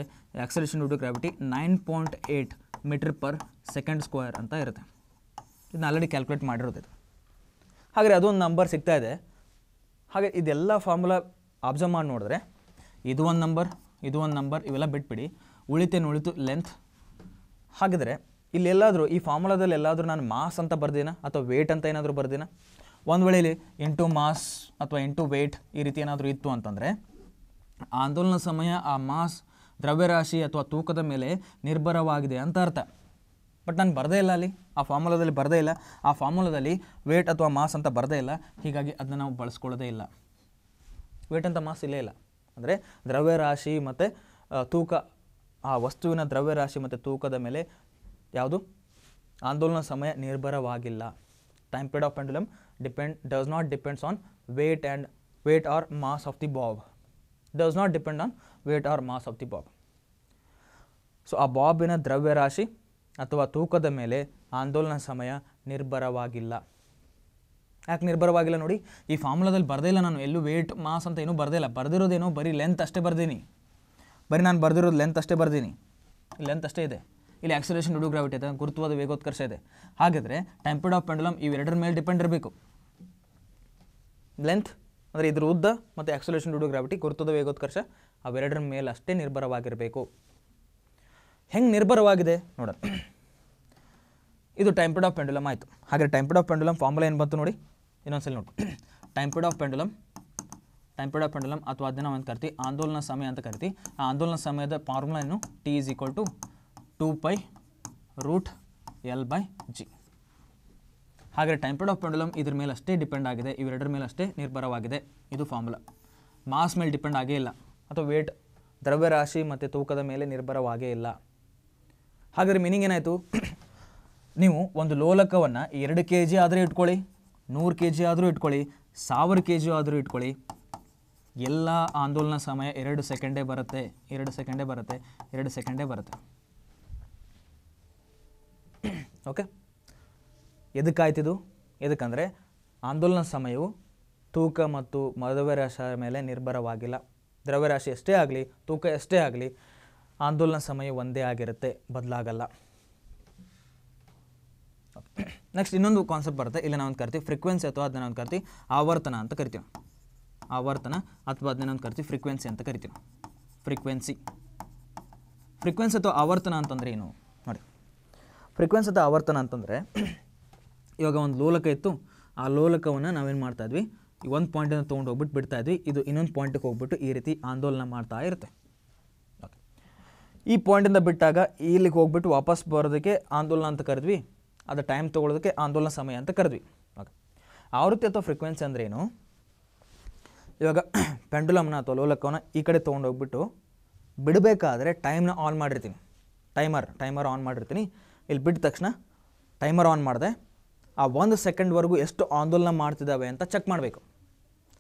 acceleration due to gravity nine point eight metre per second square ಅಂತ ಇರುತ್ತೆ ಇದನ್ನ ಆಲ್ರೆಡಿ ಕ್ಯಾಲ್ಕುಲೇಟ್ ಮಾಡಿರೋದು ಹಾಗೆ ಅದೊಂದು ನಂಬರ್ ಸಿಗ್ತಾ ಇದೆ ಹಾಗೆ ಇದೆಲ್ಲ ಫಾರ್ಮುಲಾ ಆಬ್ಸರ್ವ್ ಮಾಡಿ ನೋಡಿದ್ರೆ ಇದು ಒಂದು ನಂಬರ್ ಇದು ಒಂದು ನಂಬರ್ ಇವೆಲ್ಲ ಬಿಟ್ಬಿಡಿ ಉಳಿತೇನು ಉಳಿತು ಲೆಂತ್ ಹಾಗಿದ್ರೆ ಇಲ್ಲೆಲ್ಲಾದರೂ ಈ ಫಾರ್ಮುಲಾದಲ್ಲಿ ಎಲ್ಲಾದರೂ ನಾನು ಮಾಸ್ ಅಂತ ಬರ್ದಿನ ಅಥವಾ ವೇಟ್ ಅಂತ ಏನಾದರೂ ಬರ್ದಿನ ಒಂದು ವೇಳೆಯಲ್ಲಿ ಇಂಟು ಮಾಸ್ ಅಥವಾ ಇಂಟು ವೇಟ್ ಈ ರೀತಿ ಏನಾದರೂ ಇತ್ತು ಅಂತಂದರೆ ಆಂದೋಲನ ಸಮಯ ಆ ಮಾಸ್ ದ್ರವ್ಯರಾಶಿ ಅಥವಾ ತೂಕದ ಮೇಲೆ ನಿರ್ಭರವಾಗಿದೆ ಅಂತ ಅರ್ಥ ಬಟ್ ನಾನು ಬರದೇ ಇಲ್ಲ ಅಲ್ಲಿ ಆ ಫಾರ್ಮುಲಾದಲ್ಲಿ ಬರದೇ ಇಲ್ಲ ಆ ಫಾರ್ಮುಲಾದಲ್ಲಿ ವೇಟ್ ಅಥವಾ ಮಾಸ್ ಅಂತ ಬರದೇ ಇಲ್ಲ ಹೀಗಾಗಿ ಅದನ್ನ ನಾವು ಬಳಸ್ಕೊಳ್ಳೋದೇ ಇಲ್ಲ ವೇಟ್ ಅಂತ ಮಾಸ್ ಇಲ್ಲೇ ಇಲ್ಲ ಅಂದರೆ ದ್ರವ್ಯರಾಶಿ ಮತ್ತು ತೂಕ ಆ ವಸ್ತುವಿನ ದ್ರವ್ಯರಾಶಿ ಮತ್ತು ತೂಕದ ಮೇಲೆ ಯಾವುದು ಆಂದೋಲನ ಸಮಯ ನಿರ್ಭರವಾಗಿಲ್ಲ time period of pendulum depend does not depends on weight and weight or mass of the bob does not depend on weight or mass of the bob so ಆ ಬಾಬಿನ ದ್ರವ್ಯರಾಶಿ ಅಥವಾ ತೂಕದ ಮೇಲೆ ಆಂದೋಲನ ಸಮಯ ನಿರ್ಭರವಾಗಿಲ್ಲ ಯಾಕೆ ನಿರ್ಭರವಾಗಿಲ್ಲ ನೋಡಿ ಈ ಫಾರ್ಮುಲಾದಲ್ಲಿ ಬರದೇ ಇಲ್ಲ ನಾನು ಎಲ್ಲೂ ವೇಟ್ ಮಾಸ್ ಅಂತ ಏನೂ ಬರದೇ ಇಲ್ಲ ಬರೆದಿರೋದೇನೋ ಬರೀ ಲೆಂತ್ ಅಷ್ಟೇ ಬರ್ದೀನಿ ಬರೀ ನಾನು ಬರೆದಿರೋದು ಲೆಂತ್ ಅಷ್ಟೇ ಬರ್ದೀನಿ ಲೆಂತ್ ಅಷ್ಟೇ ಇದೆ ಇಲ್ಲಿ ಆಕ್ಸಿಲೇಷನ್ ಡೂ ಗ್ರಾವಿಟಿ ಇದೆ ಗುರುತ್ವದ ವೇಗೋತ್ಕರ್ಷ ಇದೆ ಹಾಗಾದರೆ ಟೆಂಪಿಡ್ ಆಫ್ ಪೆಂಡಲಮ್ ಇವೆರಡರ ಮೇಲೆ ಡಿಪೆಂಡ್ ಇರಬೇಕು ಲೆಂತ್ ಅಂದರೆ ಇದ್ರ ಉದ್ದ ಮತ್ತು ಆಕ್ಸಿಲೇಷನ್ ಡೂ ಗ್ರಾವಿಟಿ ಗುರುತ್ವದ ವೇಗೋತ್ಕರ್ಷ ಅವೆರಡರ ಮೇಲೆ ಅಷ್ಟೇ ನಿರ್ಭರವಾಗಿರಬೇಕು ಹೆಂಗೆ ನಿರ್ಭರವಾಗಿದೆ ನೋಡೋಣ ಇದು ಟೈಮ್ ಆಫ್ ಪೆಂಡುಲಮ್ ಆಯಿತು ಹಾಗೆ ಟೈಮ್ ಆಫ್ ಪೆಂಡುಲಮ್ ಫಾರ್ಮುಲಾ ಏನು ಬಂತು ನೋಡಿ ಇನ್ನೊಂದ್ಸಲ ನೋಡಿ time period of pendulum time period of pendulum ಅಥವಾ ಅದನ್ನು ಒಂದು ಕರಿತೀವಿ ಆಂದೋಲನ ಸಮಯ ಅಂತ ಕರಿತೀವಿ ಆ ಆಂದೋಲನ ಸಮಯದ ಫಾರ್ಮುಲಾ ಏನು T is equal to two pi root L by G ಹಾಗೆ ಟೈಮ್ ಆಫ್ ಪೆಂಡುಲಮ್ ಇದ್ರ ಮೇಲೆ ಅಷ್ಟೇ ಡಿಪೆಂಡ್ ಆಗಿದೆ ಇವೆರಡರ ಮೇಲೆ ಅಷ್ಟೇ ನಿರ್ಭರವಾಗಿದೆ ಇದು ಫಾರ್ಮುಲಾ ಮಾಸ್ ಮೇಲೆ ಡಿಪೆಂಡ್ ಆಗೇ ಇಲ್ಲ ಅಥವಾ ವೇಟ್ ದ್ರವ್ಯರಾಶಿ ಮತ್ತು ತೂಕದ ಮೇಲೆ ನಿರ್ಭರವಾಗೇ ಇಲ್ಲ ಹಾಗಾದರೆ ಮೀನಿಂಗ್ ಏನಾಯಿತು ನೀವು ಒಂದು ಲೋಲಕವನ್ನು ಎರಡು ಕೆ ಜಿ ಆದರೂ ಇಟ್ಕೊಳ್ಳಿ ನೂರು ಕೆ ಜಿ ಆದರೂ ಇಟ್ಕೊಳ್ಳಿ ಸಾವಿರ ಕೆ ಜಿ ಆದರೂ ಇಟ್ಕೊಳ್ಳಿ ಎಲ್ಲ ಆಂದೋಲನ ಸಮಯ ಎರಡು ಸೆಕೆಂಡೇ ಬರುತ್ತೆ ಎರಡು ಸೆಕೆಂಡೇ ಬರುತ್ತೆ ಎರಡು ಸೆಕೆಂಡೇ ಬರುತ್ತೆ ಓಕೆ ಎದಕ್ಕಾಯ್ತಿದು ಎದಕ್ಕಂದರೆ ಆಂದೋಲನ ಸಮಯವು ತೂಕ ಮತ್ತು ರಾಶಿಯ ಮೇಲೆ ನಿರ್ಭರವಾಗಿಲ್ಲ ದ್ರವ್ಯರಾಶಿ ಎಷ್ಟೇ ಆಗಲಿ ತೂಕ ಎಷ್ಟೇ ಆಗಲಿ ಆಂದೋಲನ ಸಮಯ ಒಂದೇ ಆಗಿರುತ್ತೆ ಬದಲಾಗಲ್ಲ ನೆಕ್ಸ್ಟ್ ಇನ್ನೊಂದು ಕಾನ್ಸೆಪ್ಟ್ ಬರುತ್ತೆ ಇಲ್ಲ ನಾವೊಂದು ಕರಿತೀವಿ ಫ್ರೀಕ್ವೆನ್ಸಿ ಅಥವಾ ಅದನ್ನ ಒಂದು ಕರಿತೀವಿ ಆವರ್ತನ ಅಂತ ಕರಿತೀವಿ ಆವರ್ತನ ಅಥವಾ ಅದನ್ನ ಒಂದು ಕರಿತೀವಿ ಫ್ರೀಕ್ವೆನ್ಸಿ ಅಂತ ಕರಿತೀವಿ ಫ್ರೀಕ್ವೆನ್ಸಿ ಫ್ರೀಕ್ವೆನ್ಸಿ ಅಥವಾ ಆವರ್ತನ ಅಂತಂದರೆ ಏನು ನೋಡಿ ಫ್ರೀಕ್ವೆನ್ಸಿ ಅಥವಾ ಆವರ್ತನ ಅಂತಂದರೆ ಇವಾಗ ಒಂದು ಲೋಲಕ ಇತ್ತು ಆ ಲೋಲಕವನ್ನು ನಾವೇನು ಇದ್ವಿ ಒಂದು ಪಾಯಿಂಟನ್ನು ತೊಗೊಂಡು ಹೋಗ್ಬಿಟ್ಟು ಬಿಡ್ತಾಯಿದ್ವಿ ಇದು ಇನ್ನೊಂದು ಪಾಯಿಂಟಿಗೆ ಹೋಗ್ಬಿಟ್ಟು ಈ ರೀತಿ ಆಂದೋಲನ ಮಾಡ್ತಾ ಇರುತ್ತೆ ಈ ಪಾಯಿಂಟಿಂದ ಬಿಟ್ಟಾಗ ಇಲ್ಲಿಗೆ ಹೋಗ್ಬಿಟ್ಟು ವಾಪಸ್ ಬರೋದಕ್ಕೆ ಆಂದೋಲನ ಅಂತ ಕರೆದ್ವಿ ಅದು ಟೈಮ್ ತೊಗೊಳೋದಕ್ಕೆ ಆಂದೋಲನ ಸಮಯ ಅಂತ ಕರೆದ್ವಿ ಓಕೆ ಆವೃತ್ತಿ ಅಥವಾ ಫ್ರಿಕ್ವೆನ್ಸಿ ಅಂದ್ರೇನು ಇವಾಗ ಪೆಂಡುಲಮ್ನ ಅಥವಾ ಲೋಲಕ್ಕವನ ಈ ಕಡೆ ತೊಗೊಂಡೋಗ್ಬಿಟ್ಟು ಬಿಡಬೇಕಾದ್ರೆ ಟೈಮ್ನ ಆನ್ ಮಾಡಿರ್ತೀನಿ ಟೈಮರ್ ಟೈಮರ್ ಆನ್ ಮಾಡಿರ್ತೀನಿ ಇಲ್ಲಿ ಬಿಟ್ಟ ತಕ್ಷಣ ಟೈಮರ್ ಆನ್ ಮಾಡಿದೆ ಆ ಒಂದು ಸೆಕೆಂಡ್ವರೆಗೂ ಎಷ್ಟು ಆಂದೋಲನ ಮಾಡ್ತಿದ್ದಾವೆ ಅಂತ ಚೆಕ್ ಮಾಡಬೇಕು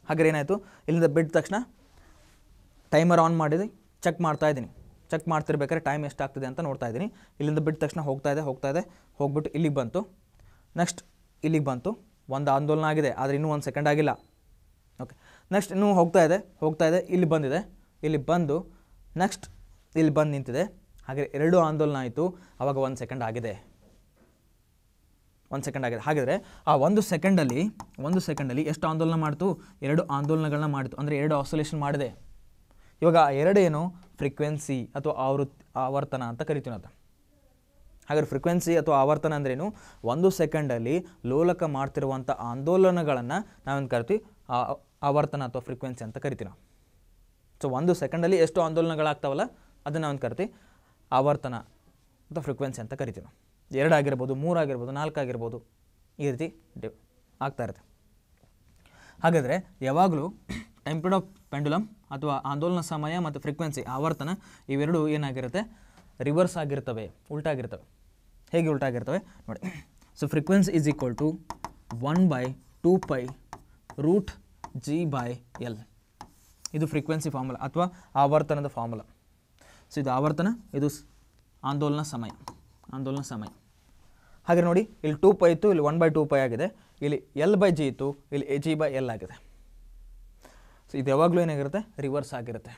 ಹಾಗಾದ್ರೆ ಏನಾಯಿತು ಇಲ್ಲಿಂದ ಬಿಟ್ಟ ತಕ್ಷಣ ಟೈಮರ್ ಆನ್ ಮಾಡಿದೆ ಚೆಕ್ ಮಾಡ್ತಾಯಿದ್ದೀನಿ ಚೆಕ್ ಮಾಡ್ತಿರ್ಬೇಕಾದ್ರೆ ಟೈಮ್ ಎಷ್ಟಾಗ್ತಿದೆ ಅಂತ ನೋಡ್ತಾ ಇದ್ದೀನಿ ಇಲ್ಲಿಂದ ಬಿಟ್ಟ ತಕ್ಷಣ ಹೋಗ್ತಾ ಇದೆ ಹೋಗ್ತಾ ಇದೆ ಹೋಗ್ಬಿಟ್ಟು ಇಲ್ಲಿಗೆ ಬಂತು ನೆಕ್ಸ್ಟ್ ಇಲ್ಲಿಗೆ ಬಂತು ಒಂದು ಆಂದೋಲನ ಆಗಿದೆ ಆದರೆ ಇನ್ನೂ ಒಂದು ಸೆಕೆಂಡ್ ಆಗಿಲ್ಲ ಓಕೆ ನೆಕ್ಸ್ಟ್ ಇನ್ನೂ ಹೋಗ್ತಾ ಇದೆ ಹೋಗ್ತಾ ಇದೆ ಇಲ್ಲಿ ಬಂದಿದೆ ಇಲ್ಲಿ ಬಂದು ನೆಕ್ಸ್ಟ್ ಇಲ್ಲಿ ಬಂದು ನಿಂತಿದೆ ಹಾಗೆ ಎರಡು ಆಂದೋಲನ ಆಯಿತು ಆವಾಗ ಒಂದು ಸೆಕೆಂಡ್ ಆಗಿದೆ ಒಂದು ಸೆಕೆಂಡ್ ಆಗಿದೆ ಹಾಗಿದ್ರೆ ಆ ಒಂದು ಸೆಕೆಂಡಲ್ಲಿ ಒಂದು ಸೆಕೆಂಡಲ್ಲಿ ಎಷ್ಟು ಆಂದೋಲನ ಮಾಡ್ತು ಎರಡು ಆಂದೋಲನಗಳನ್ನ ಮಾಡಿತು ಅಂದರೆ ಎರಡು ಆಸೋಲೇಷನ್ ಮಾಡಿದೆ ಇವಾಗ ಎರಡೇನು ಫ್ರೀಕ್ವೆನ್ಸಿ ಅಥವಾ ಆವೃತ್ ಆವರ್ತನ ಅಂತ ಕರಿತೀವಿ ನಾವು ಹಾಗಾದ್ರೆ ಫ್ರೀಕ್ವೆನ್ಸಿ ಅಥವಾ ಆವರ್ತನ ಅಂದ್ರೇನು ಒಂದು ಸೆಕೆಂಡಲ್ಲಿ ಲೋಲಕ ಮಾಡ್ತಿರುವಂಥ ಆಂದೋಲನಗಳನ್ನು ನಾವೇನು ಕರಿತೀವಿ ಆವರ್ತನ ಅಥವಾ ಫ್ರೀಕ್ವೆನ್ಸಿ ಅಂತ ಕರಿತೀವಿ ನಾವು ಸೊ ಒಂದು ಸೆಕೆಂಡಲ್ಲಿ ಎಷ್ಟು ಆಂದೋಲನಗಳಾಗ್ತಾವಲ್ಲ ಅದನ್ನು ನಾವೇನು ಕರಿತೀವಿ ಆವರ್ತನ ಅಥವಾ ಫ್ರೀಕ್ವೆನ್ಸಿ ಅಂತ ಕರಿತೀವಿ ನಾವು ಆಗಿರ್ಬೋದು ಮೂರಾಗಿರ್ಬೋದು ಆಗಿರ್ಬೋದು ಈ ರೀತಿ ಡಿ ಆಗ್ತಾ ಇರುತ್ತೆ ಹಾಗಾದರೆ ಯಾವಾಗಲೂ ಎಂಪಿಡ್ ಆಫ್ ಪೆಂಡುಲಮ್ ಅಥವಾ ಆಂದೋಲನ ಸಮಯ ಮತ್ತು ಫ್ರೀಕ್ವೆನ್ಸಿ ಆವರ್ತನ ಇವೆರಡೂ ಏನಾಗಿರುತ್ತೆ ರಿವರ್ಸ್ ಆಗಿರ್ತವೆ ಉಲ್ಟಾಗಿರ್ತವೆ ಹೇಗೆ ಉಲ್ಟಾಗಿರ್ತವೆ ನೋಡಿ so frequency is equal to one by two pi root G by L ಇದು ಫ್ರೀಕ್ವೆನ್ಸಿ ಫಾರ್ಮುಲಾ ಅಥವಾ ಆವರ್ತನದ ಫಾರ್ಮುಲಾ ಸೊ ಇದು ಆವರ್ತನ ಇದು ಆಂದೋಲನ ಸಮಯ ಆಂದೋಲನ ಸಮಯ ಹಾಗೆ ನೋಡಿ ಇಲ್ಲಿ ಟೂ ಪೈ ಇತ್ತು ಇಲ್ಲಿ ಒನ್ ಬೈ ಟೂ ಪೈ ಆಗಿದೆ ಇಲ್ಲಿ ಎಲ್ ಬೈ ಜಿ ಇತ್ತು ಇಲ್ಲಿ ಎ ಜಿ ಬೈ ಎಲ್ ಆಗಿದೆ ಸೊ ಇದು ಯಾವಾಗಲೂ ಏನಾಗಿರುತ್ತೆ ರಿವರ್ಸ್ ಆಗಿರುತ್ತೆ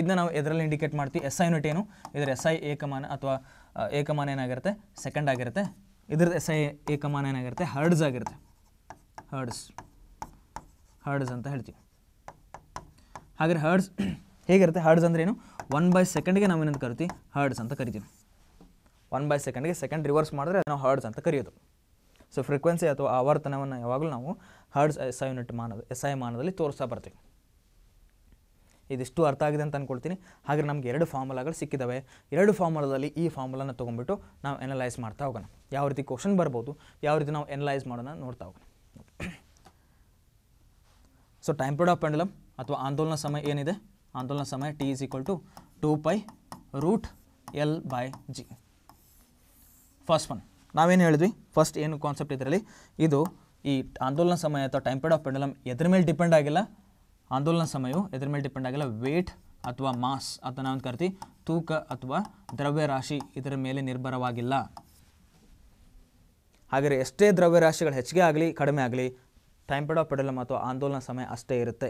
ಇದನ್ನ ನಾವು ಇದರಲ್ಲಿ ಇಂಡಿಕೇಟ್ ಮಾಡ್ತೀವಿ ಎಸ್ ಐ ಯುನಿಟ್ ಏನು ಇದರ ಎಸ್ ಐ ಏಕಮಾನ ಅಥವಾ ಏಕಮಾನ ಏನಾಗಿರುತ್ತೆ ಸೆಕೆಂಡ್ ಆಗಿರುತ್ತೆ ಇದ್ರದ್ದು ಎಸ್ ಐ ಏಕಮಾನ ಏನಾಗಿರುತ್ತೆ ಹರ್ಡ್ಸ್ ಆಗಿರುತ್ತೆ ಹರ್ಡ್ಸ್ ಹರ್ಡ್ಸ್ ಅಂತ ಹೇಳ್ತೀವಿ ಹಾಗೆ ಹರ್ಡ್ಸ್ ಹೇಗಿರುತ್ತೆ ಹರ್ಡ್ಸ್ ಅಂದ್ರೆ ಏನು ಒನ್ ಬೈ ಸೆಕೆಂಡ್ಗೆ ನಾವು ಏನಂತ ಕರಿತೀವಿ ಹರ್ಡ್ಸ್ ಅಂತ ಕರಿತೀವಿ ಒನ್ ಬೈ ಸೆಕೆಂಡ್ಗೆ ಸೆಕೆಂಡ್ ರಿವರ್ಸ್ ಮಾಡಿದ್ರೆ ನಾವು ಹರ್ಡ್ಸ್ ಅಂತ ಕರೆಯೋದು ಸೊ ಫ್ರೀಕ್ವೆನ್ಸಿ ಅಥವಾ ಆವರ್ತನವನ್ನು ಯಾವಾಗಲೂ ನಾವು ಹರ್ಡ್ಸ್ ಎಸ್ ಐ ಯುನಿಟ್ ಮಾನದ ಎಸ್ ಐ ಮಾನದಲ್ಲಿ ತೋರಿಸ್ತಾ ಬರ್ತೀವಿ ಇದಿಷ್ಟು ಅರ್ಥ ಆಗಿದೆ ಅಂತ ಅಂದ್ಕೊಳ್ತೀನಿ ಹಾಗೆ ನಮಗೆ ಎರಡು ಫಾರ್ಮುಲಾಗಳು ಸಿಕ್ಕಿದ್ದಾವೆ ಎರಡು ಫಾರ್ಮುಲಾದಲ್ಲಿ ಈ ಫಾರ್ಮುಲಾನ ತೊಗೊಂಡ್ಬಿಟ್ಟು ನಾವು ಎನಲೈಸ್ ಮಾಡ್ತಾ ಹೋಗೋಣ ಯಾವ ರೀತಿ ಕ್ವಶನ್ ಬರ್ಬೋದು ಯಾವ ರೀತಿ ನಾವು ಎನಲೈಸ್ ಮಾಡೋಣ ನೋಡ್ತಾ ಹೋಗೋಣ so time period of pendulum ಅಥವಾ ಆಂದೋಲನ ಸಮಯ ಏನಿದೆ ಆಂದೋಲನ ಸಮಯ T is equal to two pi root L by G first one ನಾವೇನು ಹೇಳಿದ್ವಿ ಫಸ್ಟ್ ಏನು ಕಾನ್ಸೆಪ್ಟ್ ಇದರಲ್ಲಿ ಇದು ಈ ಆಂದೋಲನ ಸಮಯ ಅಥವಾ ಟೈಮ್ ಪೀರಿಯಡ್ ಆಫ್ ಪೆಂಡಲಮ್ ಎದ್ರ ಮೇಲೆ ಡಿಪೆಂಡ್ ಆಗಿಲ್ಲ ಆಂದೋಲನ ಸಮಯವು ಎದ್ರ ಮೇಲೆ ಡಿಪೆಂಡ್ ಆಗಿಲ್ಲ ವೇಟ್ ಅಥವಾ ಮಾಸ್ ಅಂತ ನಾವು ಕರಿತೀವಿ ತೂಕ ಅಥವಾ ದ್ರವ್ಯರಾಶಿ ಇದರ ಮೇಲೆ ನಿರ್ಭರವಾಗಿಲ್ಲ ಹಾಗೆಯೇ ಎಷ್ಟೇ ದ್ರವ್ಯರಾಶಿಗಳು ಹೆಚ್ಚಿಗೆ ಆಗಲಿ ಕಡಿಮೆ ಆಗಲಿ ಟೈಮ್ ಪೀಡ್ ಆಫ್ ಪೆಡಲಮ್ ಅಥವಾ ಆಂದೋಲನ ಸಮಯ ಅಷ್ಟೇ ಇರುತ್ತೆ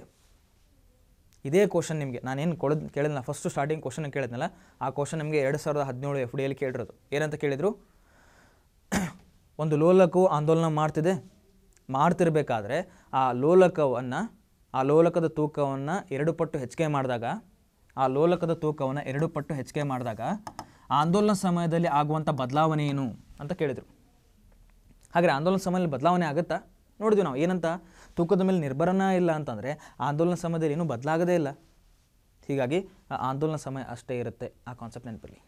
ಇದೇ ಕ್ವಶನ್ ನಿಮಗೆ ನಾನೇನು ಕೊಡ ಕೇಳಿದ್ನಲ್ಲ ಫಸ್ಟು ಸ್ಟಾರ್ಟಿಂಗ್ ಕ್ವಶನ್ ಕೇಳಿದ್ನಲ್ಲ ಆ ಕ್ವಶನ್ ನಿಮಗೆ ಎರಡು ಸಾವಿರದ ಹದಿನೇಳು ಎಫ್ ಡಿಯಲ್ಲಿ ಕೇಳಿರೋದು ಏನಂತ ಕೇಳಿದರು ಒಂದು ಲೋಲಕವು ಆಂದೋಲನ ಮಾಡ್ತಿದೆ ಮಾಡ್ತಿರಬೇಕಾದ್ರೆ ಆ ಲೋಲಕವನ್ನು ಆ ಲೋಲಕದ ತೂಕವನ್ನು ಎರಡು ಪಟ್ಟು ಹೆಚ್ಚಿಗೆ ಮಾಡಿದಾಗ ಆ ಲೋಲಕದ ತೂಕವನ್ನು ಎರಡು ಪಟ್ಟು ಹೆಚ್ಚಿಗೆ ಮಾಡಿದಾಗ ಆಂದೋಲನ ಸಮಯದಲ್ಲಿ ಆಗುವಂಥ ಬದಲಾವಣೆ ಏನು ಅಂತ ಕೇಳಿದರು ಹಾಗೆ ಆಂದೋಲನ ಸಮಯದಲ್ಲಿ ಬದಲಾವಣೆ ಆಗುತ್ತಾ ನೋಡಿದ್ವಿ ನಾವು ಏನಂತ ತೂಕದ ಮೇಲೆ ನಿರ್ಭರನ ಇಲ್ಲ ಅಂತಂದರೆ ಆಂದೋಲನ ಸಮಯದಲ್ಲಿ ಏನೂ ಬದಲಾಗದೇ ಇಲ್ಲ ಹೀಗಾಗಿ ಆಂದೋಲನ ಸಮಯ ಅಷ್ಟೇ ಇರುತ್ತೆ ಆ ಕಾನ್ಸೆಪ್ಟ್ ನೆನಪಲ್ಲಿ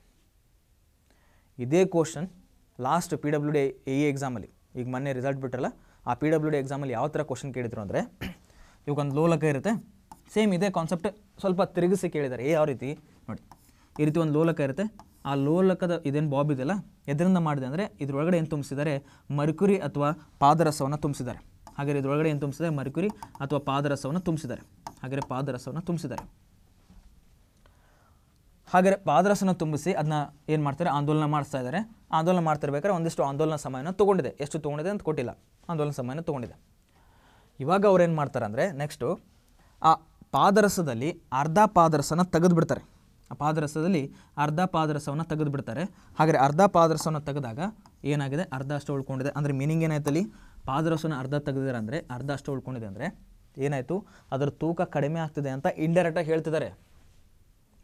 ಇದೇ question last P W D A ಎಕ್ಸಾಮಲ್ಲಿ ಈಗ ಮೊನ್ನೆ ರಿಸಲ್ಟ್ ಬಿಟ್ಟರಲ್ಲ ಆ ಪಿ ಡಬ್ಲ್ಯೂ ಡಿ ಎಕ್ಸಾಮಲ್ಲಿ ಯಾವ ಥರ ಕ್ವಶನ್ ಕೇಳಿದ್ರು ಅಂದರೆ ಇವಾಗೊಂದು ಲೋಲಕ ಇರುತ್ತೆ ಸೇಮ್ ಇದೇ ಕಾನ್ಸೆಪ್ಟ್ ಸ್ವಲ್ಪ ತಿರುಗಿಸಿ ಕೇಳಿದ್ದಾರೆ ಯಾವ ರೀತಿ ನೋಡಿ ಈ ರೀತಿ ಒಂದು ಲೋಲಕ ಇರುತ್ತೆ ಆ ಲೋಲಕದ ಇದೇನು ಬಾಬ್ ಇದೆಯಲ್ಲ ಎದರಿಂದ ಮಾಡಿದೆ ಅಂದರೆ ಇದ್ರೊಳಗಡೆ ಏನು ತುಂಬಿಸಿದ್ದಾರೆ ಮರ್ಕುರಿ ಅಥವಾ ಪಾದರಸವನ್ನು ತುಂಬಿಸಿದ್ದಾರೆ ಹಾಗೆ ಇದರೊಳಗಡೆ ಏನು ತುಂಬಿಸಿದರೆ ಮರಿಕುರಿ ಅಥವಾ ಪಾದರಸವನ್ನು ತುಂಬಿಸಿದ್ದಾರೆ ಹಾಗೆ ಪಾದರಸವನ್ನು ತುಂಬಿಸಿದ್ದಾರೆ ಹಾಗೆ ಪಾದರಸನ ತುಂಬಿಸಿ ಅದನ್ನ ಏನು ಮಾಡ್ತಾರೆ ಆಂದೋಲನ ಮಾಡಿಸ್ತಾ ಇದ್ದಾರೆ ಆಂದೋಲನ ಮಾಡ್ತಿರ್ಬೇಕಾದ್ರೆ ಒಂದಿಷ್ಟು ಆಂದೋಲನ ಸಮಯನ ತೊಗೊಂಡಿದೆ ಎಷ್ಟು ತೊಗೊಂಡಿದೆ ಅಂತ ಕೊಟ್ಟಿಲ್ಲ ಆಂದೋಲನ ಸಮಯನ ತೊಗೊಂಡಿದೆ ಇವಾಗ ಅವ್ರೇನು ಮಾಡ್ತಾರೆ ಅಂದರೆ ನೆಕ್ಸ್ಟು ಆ ಪಾದರಸದಲ್ಲಿ ಅರ್ಧ ಪಾದರಸನ ತೆಗೆದು ಬಿಡ್ತಾರೆ ಆ ಪಾದರಸದಲ್ಲಿ ಅರ್ಧ ಪಾದರಸವನ್ನು ತೆಗೆದು ಬಿಡ್ತಾರೆ ಹಾಗೆ ಅರ್ಧ ಪಾದರಸವನ್ನು ತೆಗೆದಾಗ ಏನಾಗಿದೆ ಅರ್ಧ ಅಷ್ಟು ಉಳ್ಕೊಂಡಿದೆ ಅಂದರೆ ಮೀನಿಂಗ್ ಅಲ್ಲಿ ಪಾದರಸನ ಅರ್ಧ ತೆಗೆದಿದ್ದಾರೆ ಅಂದರೆ ಅರ್ಧ ಅಷ್ಟು ಉಳ್ಕೊಂಡಿದೆ ಅಂದರೆ ಏನಾಯಿತು ಅದರ ತೂಕ ಕಡಿಮೆ ಆಗ್ತಿದೆ ಅಂತ ಇಂಡೈರೆಕ್ಟಾಗಿ ಹೇಳ್ತಿದ್ದಾರೆ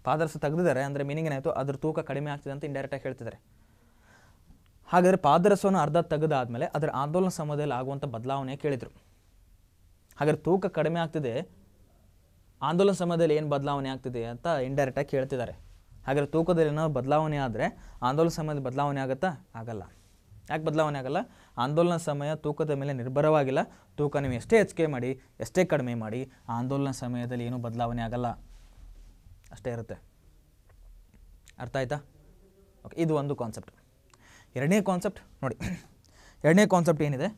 ಪಾದರಸ ತೆಗೆದಿದ್ದಾರೆ ಅಂದರೆ ಮೀನಿಂಗ್ ಏನಾಯಿತು ಅದ್ರ ತೂಕ ಕಡಿಮೆ ಆಗ್ತಿದೆ ಅಂತ ಇಂಡೈರೆಕ್ಟಾಗಿ ಹೇಳ್ತಿದ್ದಾರೆ ಹಾಗಾದರೆ ಪಾದರಸವನ್ನು ಅರ್ಧ ತೆಗೆದಾದಮೇಲೆ ಅದರ ಆಂದೋಲನ ಸಮಯದಲ್ಲಿ ಆಗುವಂಥ ಬದಲಾವಣೆ ಕೇಳಿದರು ಹಾಗಾದ್ರೆ ತೂಕ ಕಡಿಮೆ ಆಗ್ತಿದೆ ಆಂದೋಲನ ಸಮಯದಲ್ಲಿ ಏನು ಬದಲಾವಣೆ ಆಗ್ತಿದೆ ಅಂತ ಇಂಡೈರೆಕ್ಟಾಗಿ ಕೇಳ್ತಿದ್ದಾರೆ ಹಾಗಾದ್ರೆ ತೂಕದಲ್ಲಿ ಏನೋ ಬದಲಾವಣೆ ಆದರೆ ಆಂದೋಲನ ಸಮಯದಲ್ಲಿ ಬದಲಾವಣೆ ಆಗುತ್ತಾ ಆಗಲ್ಲ ಯಾಕೆ ಬದಲಾವಣೆ ಆಗಲ್ಲ ಆಂದೋಲನ ಸಮಯ ತೂಕದ ಮೇಲೆ ನಿರ್ಭರವಾಗಿಲ್ಲ ತೂಕ ನೀವು ಎಷ್ಟೇ ಹೆಚ್ಚಿಗೆ ಮಾಡಿ ಎಷ್ಟೇ ಕಡಿಮೆ ಮಾಡಿ ಆಂದೋಲನ ಸಮಯದಲ್ಲಿ ಏನೂ ಬದಲಾವಣೆ ಆಗಲ್ಲ ಅಷ್ಟೇ ಇರುತ್ತೆ ಅರ್ಥ ಆಯ್ತಾ ಓಕೆ ಇದು ಒಂದು ಕಾನ್ಸೆಪ್ಟ್ ಎರಡನೇ ಕಾನ್ಸೆಪ್ಟ್ ನೋಡಿ ಎರಡನೇ ಕಾನ್ಸೆಪ್ಟ್ ಏನಿದೆ